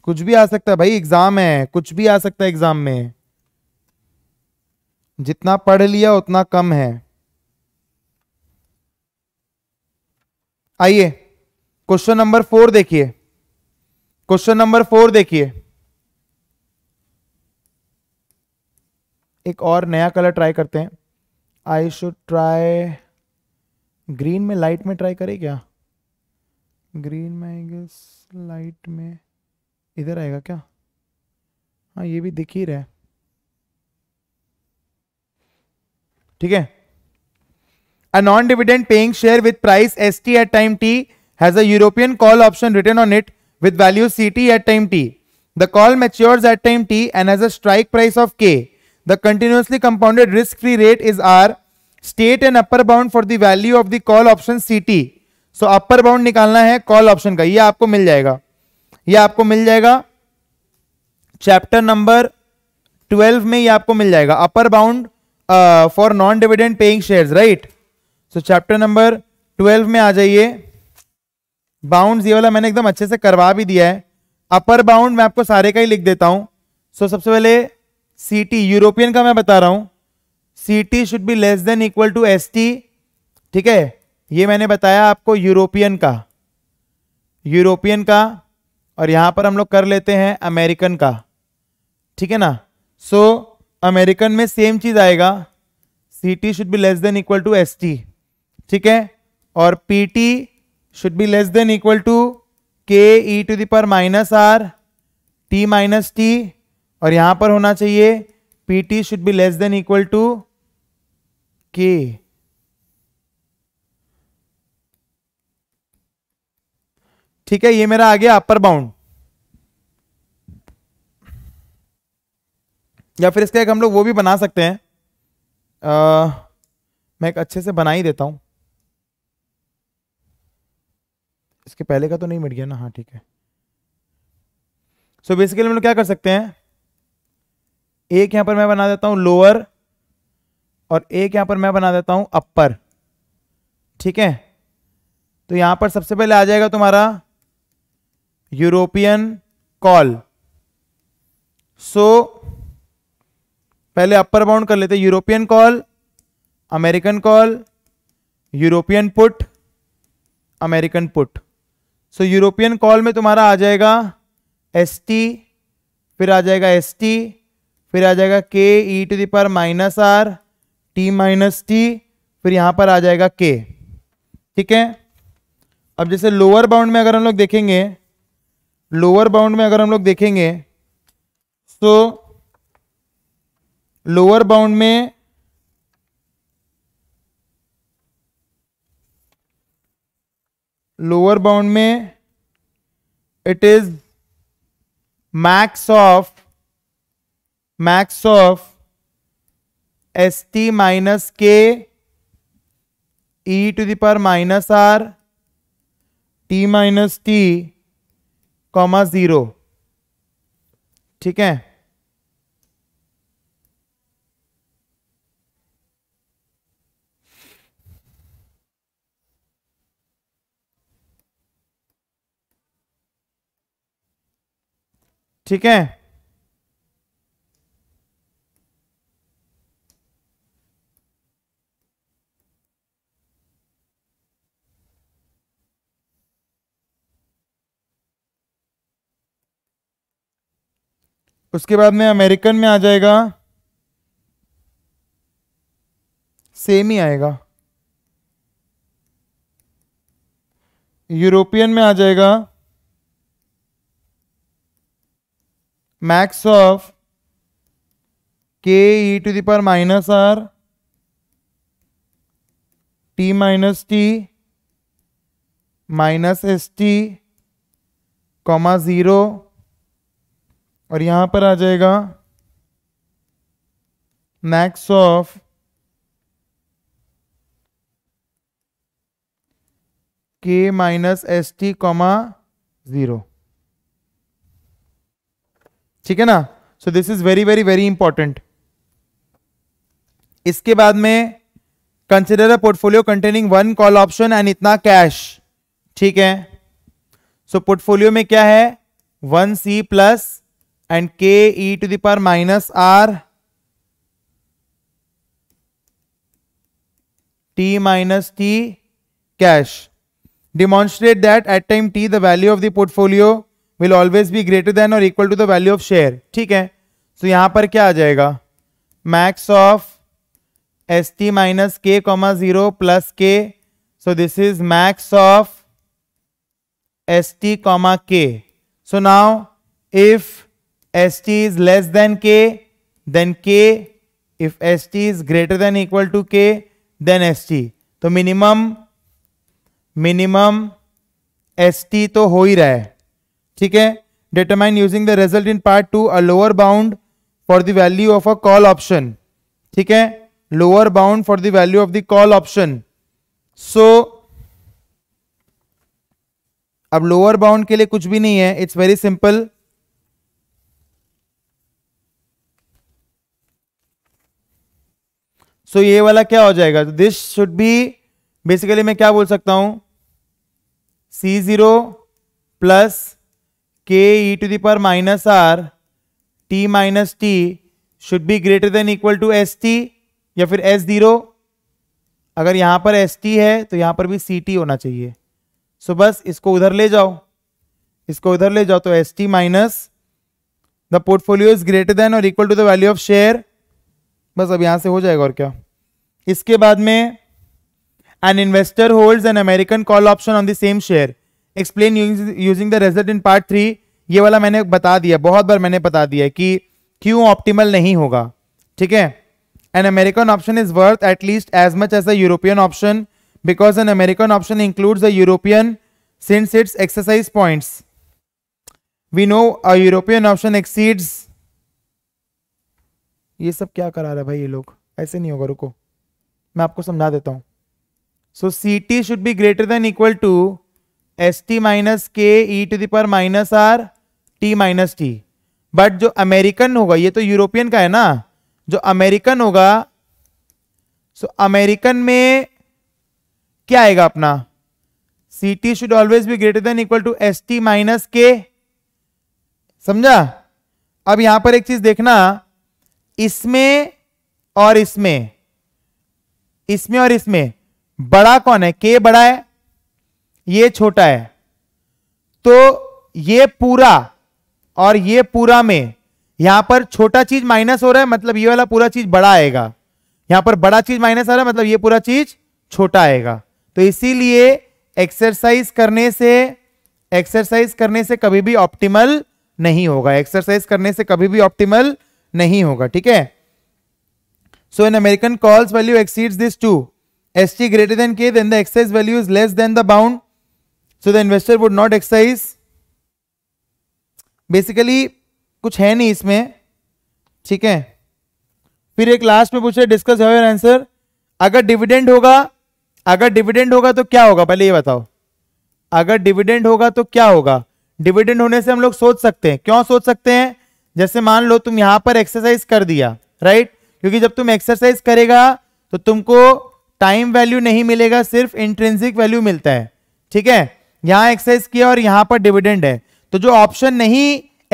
कुछ भी आ सकता है भाई एग्जाम है कुछ भी आ सकता है एग्जाम में जितना पढ़ लिया उतना कम है आइए क्वेश्चन नंबर फोर देखिए क्वेश्चन नंबर फोर देखिए एक और नया कलर ट्राई करते हैं आई शुड ट्राई ग्रीन में लाइट में ट्राई करें क्या ग्रीन में आई गेस लाइट में इधर आएगा क्या हाँ ये भी दिख ही रहे ठीक है a non dividend paying share with price S T at time T has a European call option written on it with value C T at time T the call matures at time T and has a strike price of K continuously compounded risk free rate is R state and upper bound for for the value of the call option CT. So upper bound निकालना है कॉल ऑप्शन का यह आपको मिल जाएगा यह आपको मिल जाएगा चैप्टर नंबर ट्वेल्व में यह आपको मिल जाएगा upper bound for non dividend paying share right so chapter number twelve में आ जाइए बाउंड ये वाला मैंने एकदम अच्छे से करवा भी दिया है अपर बाउंड मैं आपको सारे का ही लिख देता हूं सो so, सबसे पहले सीटी यूरोपियन का मैं बता रहा हूं CT should be less than equal to S T ठीक है ये मैंने बताया आपको यूरोपियन का यूरोपियन का और यहां पर हम लोग कर लेते हैं अमेरिकन का ठीक है ना सो so, अमेरिकन में सेम चीज आएगा C T should be less than equal to S T ठीक है और P T should be less than equal to K E to the power minus R T minus T और यहां पर होना चाहिए P T should be less than equal to K ठीक है ये मेरा आ गया अपर बाउंड या फिर इसका एक हम लोग वो भी बना सकते हैं आ, मैं एक अच्छे से बना ही देता हूं इसके पहले का तो नहीं मिट गया ना हाँ ठीक है सो so बेसिकली हम लोग क्या कर सकते हैं एक यहां पर मैं बना देता हूं लोअर और एक यहां पर मैं बना देता हूं अपर ठीक है तो यहां पर सबसे पहले आ जाएगा तुम्हारा यूरोपियन कॉल सो पहले अपर बाउंड कर लेते European call American call European put American put so European call में तुम्हारा आ जाएगा एस टी फिर आ जाएगा एस टी फिर आ जाएगा K E to the power minus R T minus T फिर यहां पर आ जाएगा के ठीक है अब जैसे लोअर बाउंड में अगर हम लोग देखेंगे लोअर बाउंड में अगर हम लोग देखेंगे तो लोअर बाउंड में लोअर बाउंड में it is max of max of S T minus K E to the power minus R T minus T comma zero ठीक है ठीक है उसके बाद में अमेरिकन में आ जाएगा सेम ही आएगा यूरोपियन में आ जाएगा max of K E to the power minus R T minus T minus S T comma zero और यहां पर आ जाएगा max of K minus S T comma zero ठीक है ना so this is very very very important इसके बाद में consider a portfolio containing one call option and इतना कैश ठीक है सो so, पोर्टफोलियो में क्या है one C plus and k e to the power minus r t minus t cash. Demonstrate that at time t the value of the portfolio will always be greater than or equal to the value of share. ठीक है सो so, यहां पर क्या आ जाएगा max of S T minus K comma zero plus K so this is max of S T comma K so now if S T is less than K then K if S T is greater than equal to K then S T तो मिनिमम मिनिमम एस टी तो हो ही रहा है ठीक है determine using the result in part two a lower bound for the value of a call option ठीक है lower bound for the value of the call option so अब लोअर बाउंड के लिए कुछ भी नहीं है इट्स वेरी सिंपल सो ये वाला क्या हो जाएगा दिस शुड बी बेसिकली मैं क्या बोल सकता हूं सी zero plus K E to the power minus R T minus T should be greater than equal to S T या फिर एस जीरो अगर यहां पर एस टी है तो यहां पर भी सी टी होना चाहिए सो so बस इसको उधर ले जाओ इसको उधर ले जाओ तो S T minus the portfolio is greater than और equal to the value of share बस अब यहां से हो जाएगा और क्या इसके बाद में an investor hold an American call option on the same share explain using the result in part three ये वाला मैंने बता दिया बहुत बार मैंने बता दिया कि क्यों ऑप्टिमल नहीं होगा ठीक है an American option is worth at least as much as a European option because an American option includes a European since its exercise points. We know a European option exceeds ये सब क्या करा रहा है भाई ये लोग ऐसे नहीं होगा रुको मैं आपको समझा देता हूं so C T should be greater than equal to S T minus K E to the power minus R T minus T but जो अमेरिकन होगा ये तो यूरोपियन का है ना जो अमेरिकन होगा सो so अमेरिकन में क्या आएगा अपना C T should always be greater than equal to S T minus K समझा अब यहां पर एक चीज देखना इसमें और इसमें इसमें और इसमें बड़ा कौन है के बड़ा है ये छोटा है तो ये पूरा और ये पूरा में यहां पर छोटा चीज माइनस हो रहा है मतलब ये वाला पूरा चीज बड़ा आएगा यहां पर बड़ा चीज माइनस आ रहा है मतलब ये पूरा चीज छोटा आएगा तो इसीलिए एक्सरसाइज करने से एक्सरसाइज करने से कभी भी ऑप्टिमल नहीं होगा एक्सरसाइज करने से कभी भी ऑप्टिमल नहीं होगा ठीक है so in American calls value exceed this to S T greater than K then the exercise value is less than the bound so the investor would not exercise basically कुछ है नहीं इसमें ठीक है फिर एक लास्ट में पूछे डिस्कस योर आंसर अगर डिविडेंड होगा अगर डिविडेंड होगा तो क्या होगा पहले ये बताओ अगर डिविडेंड होगा तो क्या होगा डिविडेंड होने से हम लोग सोच सकते हैं क्यों सोच सकते हैं जैसे मान लो तुम यहां पर एक्सरसाइज कर दिया राइट क्योंकि जब तुम एक्सरसाइज करेगा तो तुमको टाइम वैल्यू नहीं मिलेगा सिर्फ इंट्रेंसिक वैल्यू मिलता है ठीक है यहां एक्सरसाइज किया और यहां पर डिविडेंड है तो जो ऑप्शन नहीं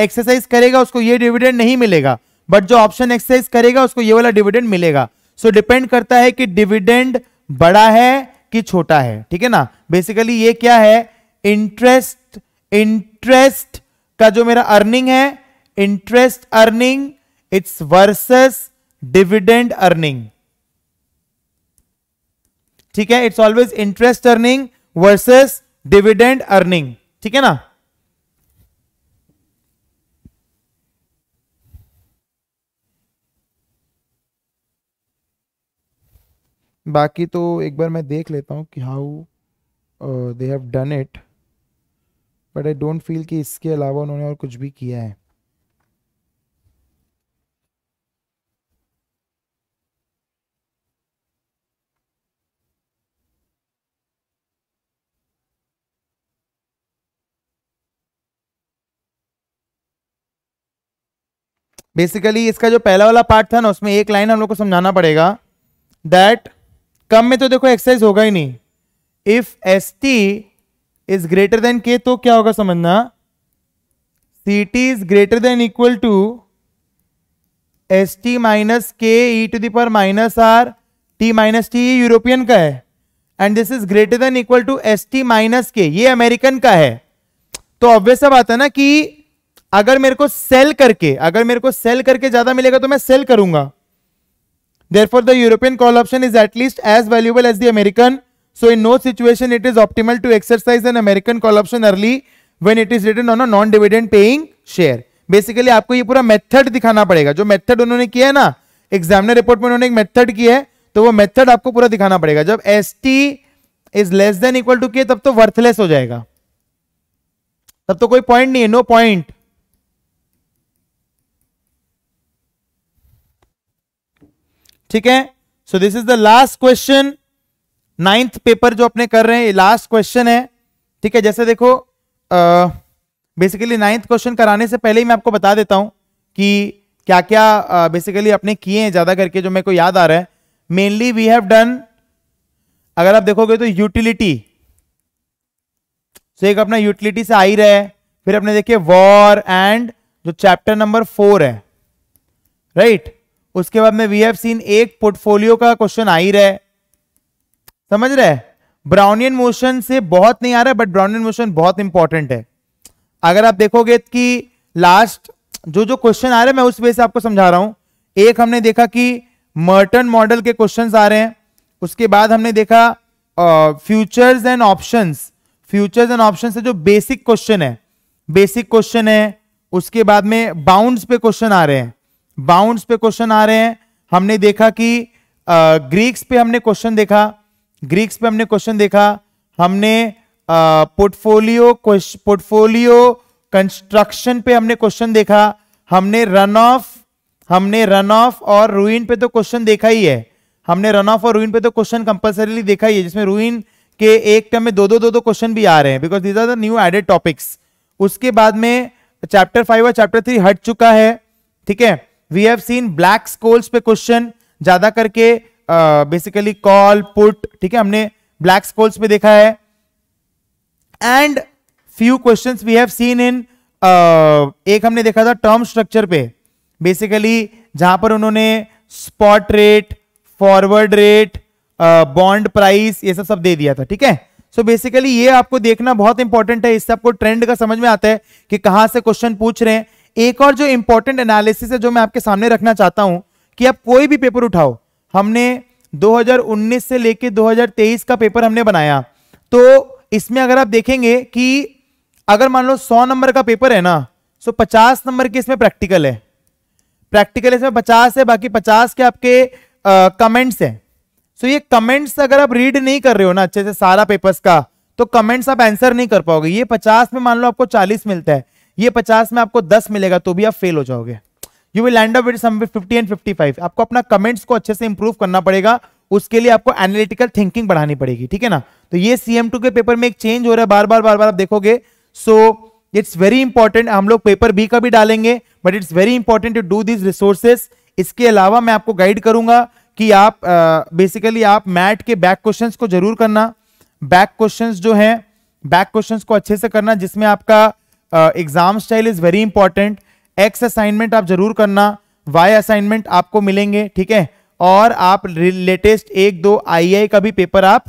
एक्सरसाइज करेगा उसको ये डिविडेंड नहीं मिलेगा बट जो ऑप्शन एक्सरसाइज करेगा उसको ये वाला डिविडेंड मिलेगा सो so, डिपेंड करता है कि डिविडेंड बड़ा है कि छोटा है ठीक है ना बेसिकली ये क्या है इंटरेस्ट इंटरेस्ट का जो मेरा अर्निंग है interest earning it's versus dividend earning ठीक है it's always interest earning versus dividend earning ठीक है ना बाकी तो एक बार मैं देख लेता हूं कि how they have done it but I don't feel कि इसके अलावा उन्होंने और कुछ भी किया है बेसिकली इसका जो पहला वाला पार्ट था ना उसमें एक लाइन हम लोग को समझाना पड़ेगा दैट कम में तो देखो एक्सरसाइज होगा ही नहीं if S T is greater than K तो क्या होगा समझना C T is greater than equal to S T minus K E to the power minus R T minus T European का है and this is greater than equal to S T minus K ये अमेरिकन का है तो ऑब्वियस बात है ना कि अगर मेरे को सेल करके अगर मेरे को सेल करके ज्यादा मिलेगा तो मैं सेल करूंगा there for the European call option is at least as valuable as the American so in no situation it is optimal to exercise an American call option early when it is return on a non dividend paying share basically आपको ये पूरा मेथड दिखाना पड़ेगा जो मेथड उन्होंने किया है ना एग्जामिनर रिपोर्ट में उन्होंने एक मेथड किया है तो वो मेथड आपको पूरा दिखाना पड़ेगा जब S T is less than equal to K तब तो वर्थलेस हो जाएगा तब तो कोई पॉइंट नहीं है नो पॉइंट ठीक है so this is the last question ninth paper जो अपने कर रहे हैं ये लास्ट क्वेश्चन है ठीक है जैसे देखो बेसिकली नाइन्थ क्वेश्चन कराने से पहले ही मैं आपको बता देता हूं कि क्या क्या बेसिकली uh, अपने किए हैं ज्यादा करके जो मेरे को याद आ रहा है मेनली वी हैव डन अगर आप देखोगे तो यूटिलिटी सो so, एक अपना यूटिलिटी से आई रहा है फिर अपने देखिए वॉर एंड जो चैप्टर नंबर फोर है राइट उसके बाद में वी हैव सीन एक पोर्टफोलियो का क्वेश्चन आ ही रहा है समझ रहे ब्राउनियन मोशन से बहुत नहीं आ रहा है बट ब्राउनियन मोशन बहुत इंपॉर्टेंट है अगर आप देखोगे कि लास्ट जो जो क्वेश्चन आ रहे हैं मैं उस वे से आपको समझा रहा हूं एक हमने देखा कि मर्टन मॉडल के क्वेश्चन आ रहे हैं उसके बाद हमने देखा futures and options futures and option से जो बेसिक क्वेश्चन है बेसिक क्वेश्चन है उसके बाद में बाउंड पे क्वेश्चन आ रहे हैं बाउंड पे क्वेश्चन आ रहे हैं हमने देखा कि ग्रीक्स पे हमने क्वेश्चन देखा ग्रीक्स पे हमने क्वेश्चन देखा हमने पोर्टफोलियो पोर्टफोलियो कंस्ट्रक्शन पे हमने क्वेश्चन देखा हमने रन ऑफ हमने रन ऑफ और रूइन पे तो क्वेश्चन देखा ही है हमने रन ऑफ और रूइन पे तो क्वेश्चन कंपलसरीली देखा ही है जिसमें रूइन के एक टर्म में दो दो दो दो क्वेश्चन भी आ रहे हैं because these are the new added topics उसके बाद में चैप्टर फाइव और चैप्टर थ्री हट चुका है ठीक है we have seen Black Scholes पे क्वेश्चन ज्यादा करके बेसिकली कॉल पुट ठीक है हमने ब्लैक स्कोल्स पे देखा है and few questions we have seen in एक हमने देखा था टर्म स्ट्रक्चर पे बेसिकली जहां पर उन्होंने spot rate forward rate bond price ये सब सब दे दिया था ठीक है सो so बेसिकली ये आपको देखना बहुत इंपॉर्टेंट है इससे आपको ट्रेंड का समझ में आता है कि कहां से क्वेश्चन पूछ रहे हैं एक और जो इंपॉर्टेंट एनालिसिस है जो मैं आपके सामने रखना चाहता हूं कि आप कोई भी पेपर उठाओ हमने 2019 से लेकर 2023 का पेपर हमने बनाया तो इसमें अगर आप देखेंगे कि अगर मान लो 100 नंबर का पेपर है ना सो 50 नंबर के इसमें प्रैक्टिकल है प्रैक्टिकल इसमें 50 है बाकी 50 के आपके कमेंट्स हैं सो ये कमेंट्स अगर आप रीड नहीं कर रहे हो ना अच्छे से सारा पेपर्स का तो कमेंट्स आप आंसर नहीं कर पाओगे ये 50 में मान लो आपको 40 मिलता है ये पचास में आपको दस मिलेगा तो भी आप फेल हो जाओगे you will land up with some 50 and 55 आपको अपना कमेंट्स को अच्छे से इंप्रूव करना पड़ेगा उसके लिए आपको एनालिटिकल थिंकिंग बढ़ानी पड़ेगी ठीक है ना तो ये सीएम टू के पेपर में एक चेंज हो रहा है बार बार बार बार आप देखोगे सो इट्स वेरी इंपॉर्टेंट हम लोग पेपर बी का भी डालेंगे but it's very important to do this resources इसके अलावा मैं आपको गाइड करूंगा कि आप बेसिकली uh, आप मैट के बैक क्वेश्चन को जरूर करना बैक क्वेश्चन जो है बैक क्वेश्चन को अच्छे से करना जिसमें आपका exam style is very important X assignment आप जरूर करना वाई असाइनमेंट आपको मिलेंगे ठीक है और आप लेटेस्ट एक दो आईआई का भी पेपर आप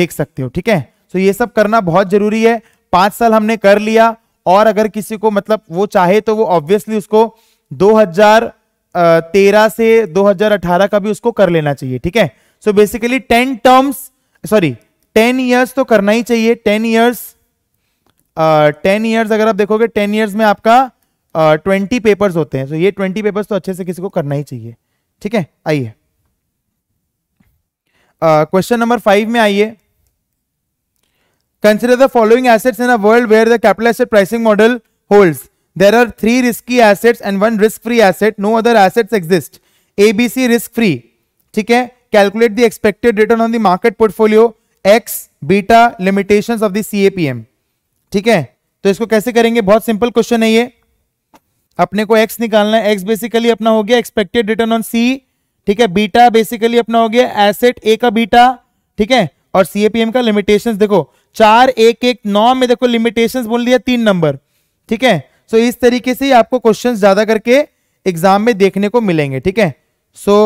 देख सकते हो ठीक है सो ये सब करना बहुत जरूरी है पांच साल हमने कर लिया और अगर किसी को मतलब वो चाहे तो वो ऑब्वियसली उसको 2013 से 2018 का भी उसको कर लेना चाहिए ठीक है so basically ten terms sorry ten years तो करना ही चाहिए टेन ईयर्स टेन ईयर्स अगर आप देखोगे टेन ईयर्स में आपका ट्वेंटी पेपर्स होते हैं तो ये ट्वेंटी पेपर्स तो अच्छे से किसी को करना ही चाहिए ठीक है आइए क्वेश्चन नंबर फाइव में आइए consider the following assets in a world where the capital asset pricing model hold there are three risky assets and one risk free asset no other assets exist a risk free ठीक है calculate the expected return on the market portfolio X beta limitation of the C ठीक है तो इसको कैसे करेंगे बहुत सिंपल क्वेश्चन है ये अपने को एक्स निकालना है एक्स बेसिकली अपना हो गया एक्सपेक्टेड रिटर्न ऑन सी ठीक है बीटा बेसिकली अपना हो गया एसेट ए का बीटा ठीक है और सीएपीएम का लिमिटेशंस देखो चार एक एक नौ में देखो लिमिटेशंस बोल दिया तीन नंबर ठीक है सो इस तरीके से ही आपको क्वेश्चंस ज्यादा करके एग्जाम में देखने को मिलेंगे ठीक है सो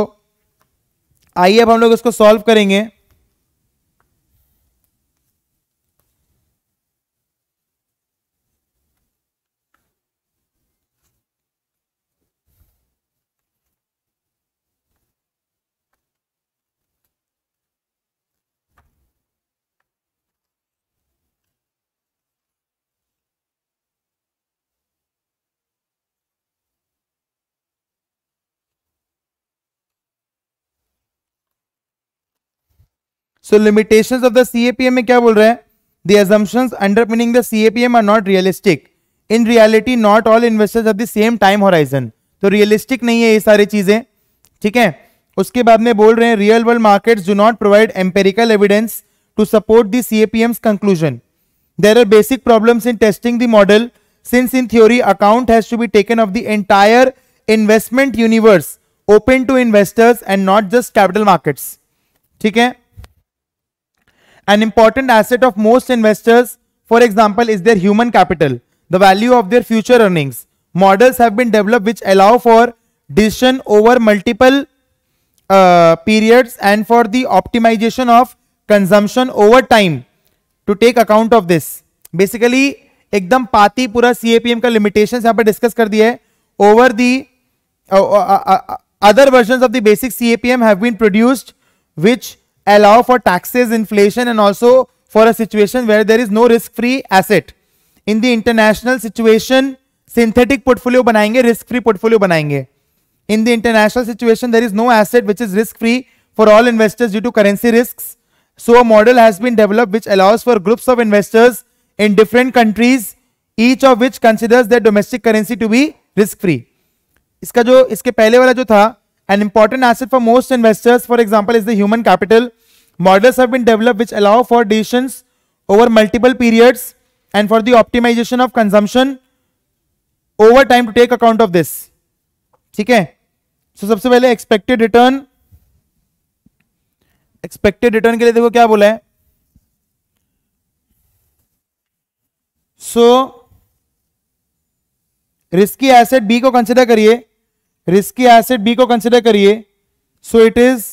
आइए अब हम लोग इसको सॉल्व करेंगे so limitation of the CAPM में क्या बोल रहे हैं the assumptions underpinning the CAPM are not realistic in reality not all investors of the same time horizon तो रियलिस्टिक नहीं है ये सारी चीजें ठीक है उसके बाद में बोल रहे हैं real world market do not provide empirical evidence to support the CAPM's conclusion there are basic problem in testing the model since in theory account has to be taken of the entire investment universe open to investors and not just capital markets ठीक है An important asset of most investors, for example, is their human capital, the value of their future earnings. Models have been developed which allow for decision over multiple uh, periods and for the optimization of consumption over time to take account of this. Basically, एकदम पाती पूरा सीएपीएम का लिमिटेशन यहां पर डिस्कस कर दिया है over the other versions of the basic CAPM have been produced which allow for taxes, inflation, and also for a situation where there is no risk-free asset. In the international situation, synthetic portfolio banayenge risk-free portfolio banayenge In the international situation, there is no asset which is risk-free for all investors due to currency risks. So a model has been developed which allows for groups of investors in different countries, each of which considers their domestic currency to be risk-free. iska jo iske pehle wala jo tha An important asset for most investors, for example, is the human capital. Models have been developed which allow for decisions over multiple periods and for the optimization of consumption over time to take account of this. ठीक है सो so, सबसे पहले एक्सपेक्टेड रिटर्न एक्सपेक्टेड रिटर्न के लिए देखो क्या बोला है सो रिस्की एसेट बी को कंसिडर करिए रिस्की एसेट बी को कंसिडर करिए so it is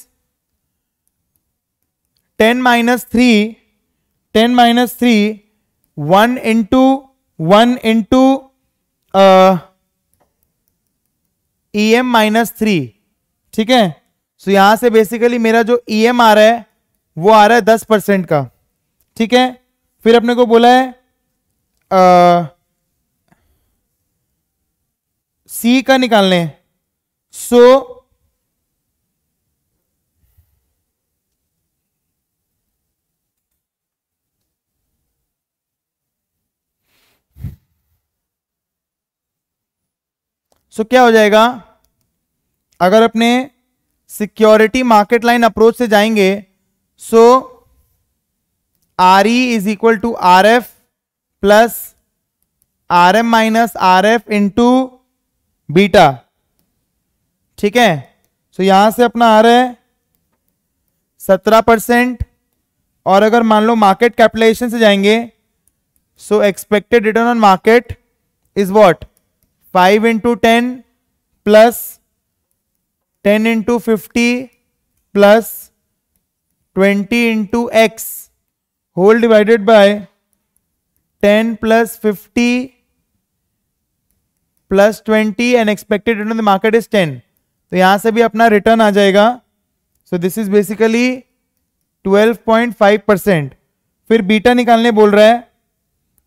ten minus three ten minus three one into one into E M minus three ठीक है सो so, यहां से बेसिकली मेरा जो ई e एम आ रहा है वो आ रहा है दस परसेंट का ठीक है फिर अपने को बोला है सी uh, का निकालने है So, सो so क्या हो जाएगा अगर अपने सिक्योरिटी मार्केट लाइन अप्रोच से जाएंगे so R E is equal to R F plus R M minus R F into beta ठीक है सो यहां से अपना आ रहा है सत्रह परसेंट और अगर मान लो मार्केट कैपिटलाइजेशन से जाएंगे so expected return on market is what five into ten plus ten into fifty plus twenty into X whole divided by ten plus fifty plus twenty and expected return on the market is ten तो यहां से भी अपना रिटर्न आ जाएगा so this is basically 12.5 percent फिर बीटा निकालने बोल रहा है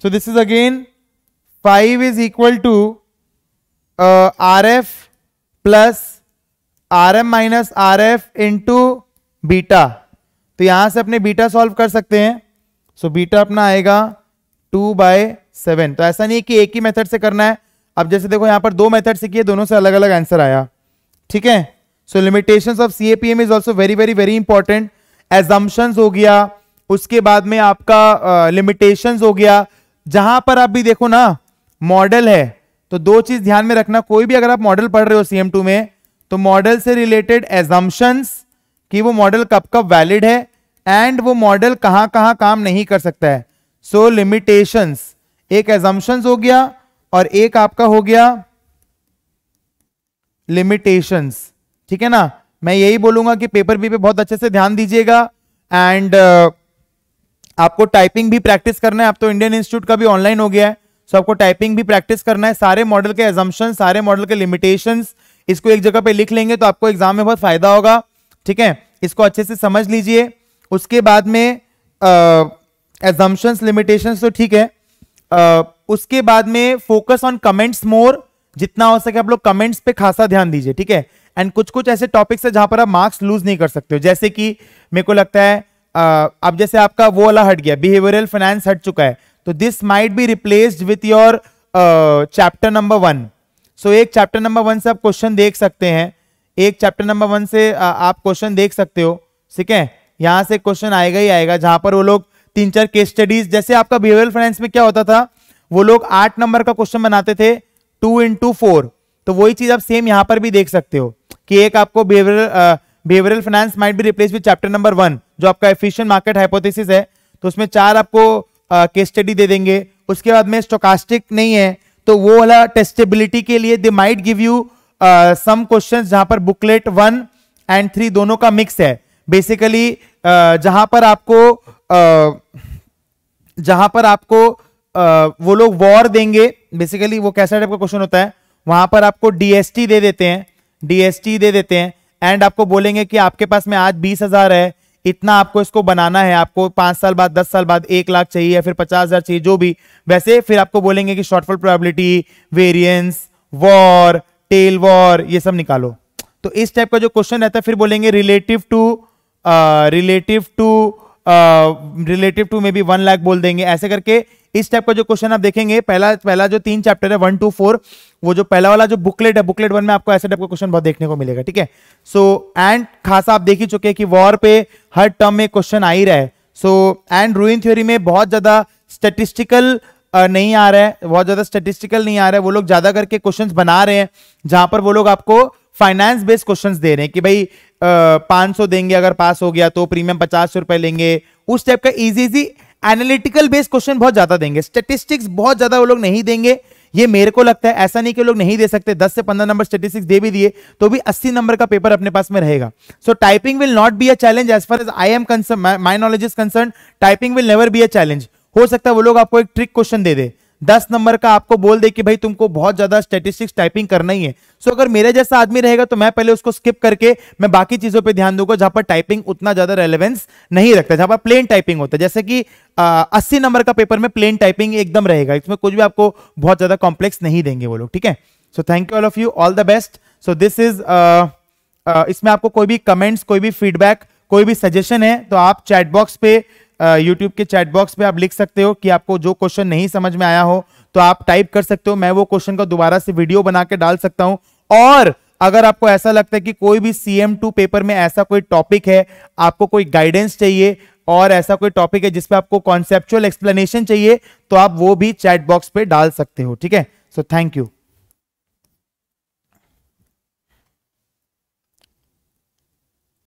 so this is again five is equal to R F plus R M minus R F into beta तो यहां से अपने बीटा सॉल्व कर सकते हैं सो so, बीटा अपना आएगा टू बाय सेवन तो ऐसा नहीं है कि एक ही मेथड से करना है अब जैसे देखो यहां पर दो मेथड से किए दोनों से अलग अलग आंसर आया ठीक है so limitations of CAPM is also very very very important assumptions हो गया उसके बाद में आपका लिमिटेशंस uh, हो गया जहां पर आप भी देखो ना मॉडल है तो दो चीज ध्यान में रखना कोई भी अगर आप मॉडल पढ़ रहे हो सीएम टू में तो मॉडल से रिलेटेड एजम्पन्स कि वो मॉडल कब कब वैलिड है एंड वो मॉडल कहां कहां काम नहीं कर सकता है सो so, लिमिटेशंस एक एजम्पन्स हो गया और एक आपका हो गया लिमिटेशंस ठीक है ना मैं यही बोलूंगा कि पेपर बी पे बहुत अच्छे से ध्यान दीजिएगा एंड uh, आपको टाइपिंग भी प्रैक्टिस करना है आप तो इंडियन इंस्टीट्यूट का भी ऑनलाइन हो गया है सो आपको टाइपिंग भी प्रैक्टिस करना है सारे मॉडल के एजम्पन सारे मॉडल के लिमिटेशन इसको एक जगह पे लिख लेंगे तो आपको एग्जाम में बहुत फायदा होगा ठीक है इसको अच्छे से समझ लीजिए उसके बाद में एजम्पन्स uh, लिमिटेशन तो ठीक है uh, उसके बाद में फोकस ऑन कमेंट्स मोर जितना हो सके आप लोग कमेंट्स पे खासा ध्यान दीजिए ठीक है एंड कुछ कुछ ऐसे टॉपिक्स है जहां पर आप मार्क्स लूज नहीं कर सकते हो जैसे कि मेरे को लगता है अब जैसे आपका वो वाला हट गया बिहेवियरल फाइनेंस हट चुका है तो this might be replaced with your chapter number one so एक चैप्टर नंबर वन से आप क्वेश्चन देख सकते हैं एक चैप्टर नंबर वन से आप क्वेश्चन देख सकते हो ठीक है यहाँ से क्वेश्चन आएगा ही आएगा जहां पर वो लोग तीन चार केस स्टडीज जैसे आपका बिहेवियर फाइनेंस में क्या होता था वो लोग आठ नंबर का क्वेश्चन बनाते थे टू इंटू फोर तो वही चीज आप सेम यहां पर भी देख सकते हो कि एक आपको बेवरल फाइनेंस माइट भी replace with chapter number one जो आपका एफिशियंट मार्केट हाइपोथेसिस है तो उसमें चार आपको केस स्टडी दे देंगे उसके बाद में स्टोकास्टिक नहीं है तो वो वाला टेस्टेबिलिटी के लिए they might give you some question जहां पर बुकलेट वन एंड थ्री दोनों का मिक्स है बेसिकली uh, जहां पर आपको uh, जहां पर आपको uh, वो लोग वॉर देंगे बेसिकली वो कैसा टाइप का क्वेश्चन होता है वहां पर आपको डीएसटी दे देते हैं डीएसटी दे देते हैं एंड आपको बोलेंगे कि आपके पास में आज बीस हजार है इतना आपको इसको बनाना है आपको पांच साल बाद दस साल बाद एक लाख चाहिए फिर पचास हजार चाहिए जो भी वैसे फिर आपको बोलेंगे कि shortfall probability variance VaR tail VaR ये सब निकालो तो इस टाइप का जो क्वेश्चन रहता है फिर बोलेंगे relative to relative to relative to maybe one lakh बोल देंगे ऐसे करके इस टाइप का जो क्वेश्चन आप देखेंगे पहला पहला जो तीन चैप्टर है वन टू फोर वो जो पहला वाला जो बुकलेट है बुकलेट वन में आपको ऐसे टाइप का क्वेश्चन बहुत देखने को मिलेगा ठीक है सो एंड खासा आप देख ही चुके हैं कि वॉर पे हर टर्म में क्वेश्चन आ ही रहा है सो एंड रूइन थ्योरी में बहुत ज्यादा स्टेटिस्टिकल नहीं आ रहा है बहुत ज्यादा स्टेटिस्टिकल नहीं आ रहा है वो लोग ज्यादा करके क्वेश्चन बना रहे हैं जहां पर वो लोग आपको फाइनेंस बेस्ड क्वेश्चंस दे रहे हैं कि भाई पांच सौ देंगे अगर पास हो गया तो प्रीमियम पचास सौ रुपए लेंगे उस टाइप का easy easy analytical based question बहुत ज्यादा देंगे स्टेटिस्टिक्स बहुत ज्यादा वो लोग नहीं देंगे ये मेरे को लगता है ऐसा नहीं कि लोग नहीं दे सकते 10 से 15 नंबर स्टेटिस्टिक्स दे भी दिए तो भी 80 नंबर का पेपर अपने पास में रहेगा so typing will not be a challenge as far as I am concern my knowledge is concern typing will never be a challenge हो सकता है वो लोग आपको एक ट्रिक क्वेश्चन दे दे दस नंबर का आपको बोल दे कि भाई तुमको बहुत ज्यादा स्टेटिस्टिक्स टाइपिंग करना ही है सो अगर मेरे जैसा आदमी रहेगा तो मैं पहले उसको स्किप करके मैं बाकी चीजों पर ध्यान दूंगा जहां पर टाइपिंग उतना ज्यादा रेलिवेंस नहीं रखता जहां पर प्लेन टाइपिंग होता है जैसे कि अस्सी नंबर का पेपर में प्लेन टाइपिंग एकदम रहेगा इसमें कुछ भी आपको बहुत ज्यादा कॉम्प्लेक्स नहीं देंगे वो लोग ठीक है so thank you all of you all the best so this is इसमें आपको कोई भी कमेंट्स कोई भी फीडबैक कोई भी सजेशन है तो आप चैट बॉक्स पे यूट्यूब के चैट बॉक्स में आप लिख सकते हो कि आपको जो क्वेश्चन नहीं समझ में आया हो तो आप टाइप कर सकते हो मैं वो क्वेश्चन का दोबारा से वीडियो बना के डाल सकता हूं और अगर आपको ऐसा लगता है कि कोई भी एम टू पेपर में ऐसा कोई टॉपिक है आपको कोई गाइडेंस चाहिए और ऐसा कोई टॉपिक है जिसपे आपको कॉन्सेप्चुअल एक्सप्लेनेशन चाहिए तो आप वो भी चैट बॉक्स पे डाल सकते हो ठीक है सो थैंक यू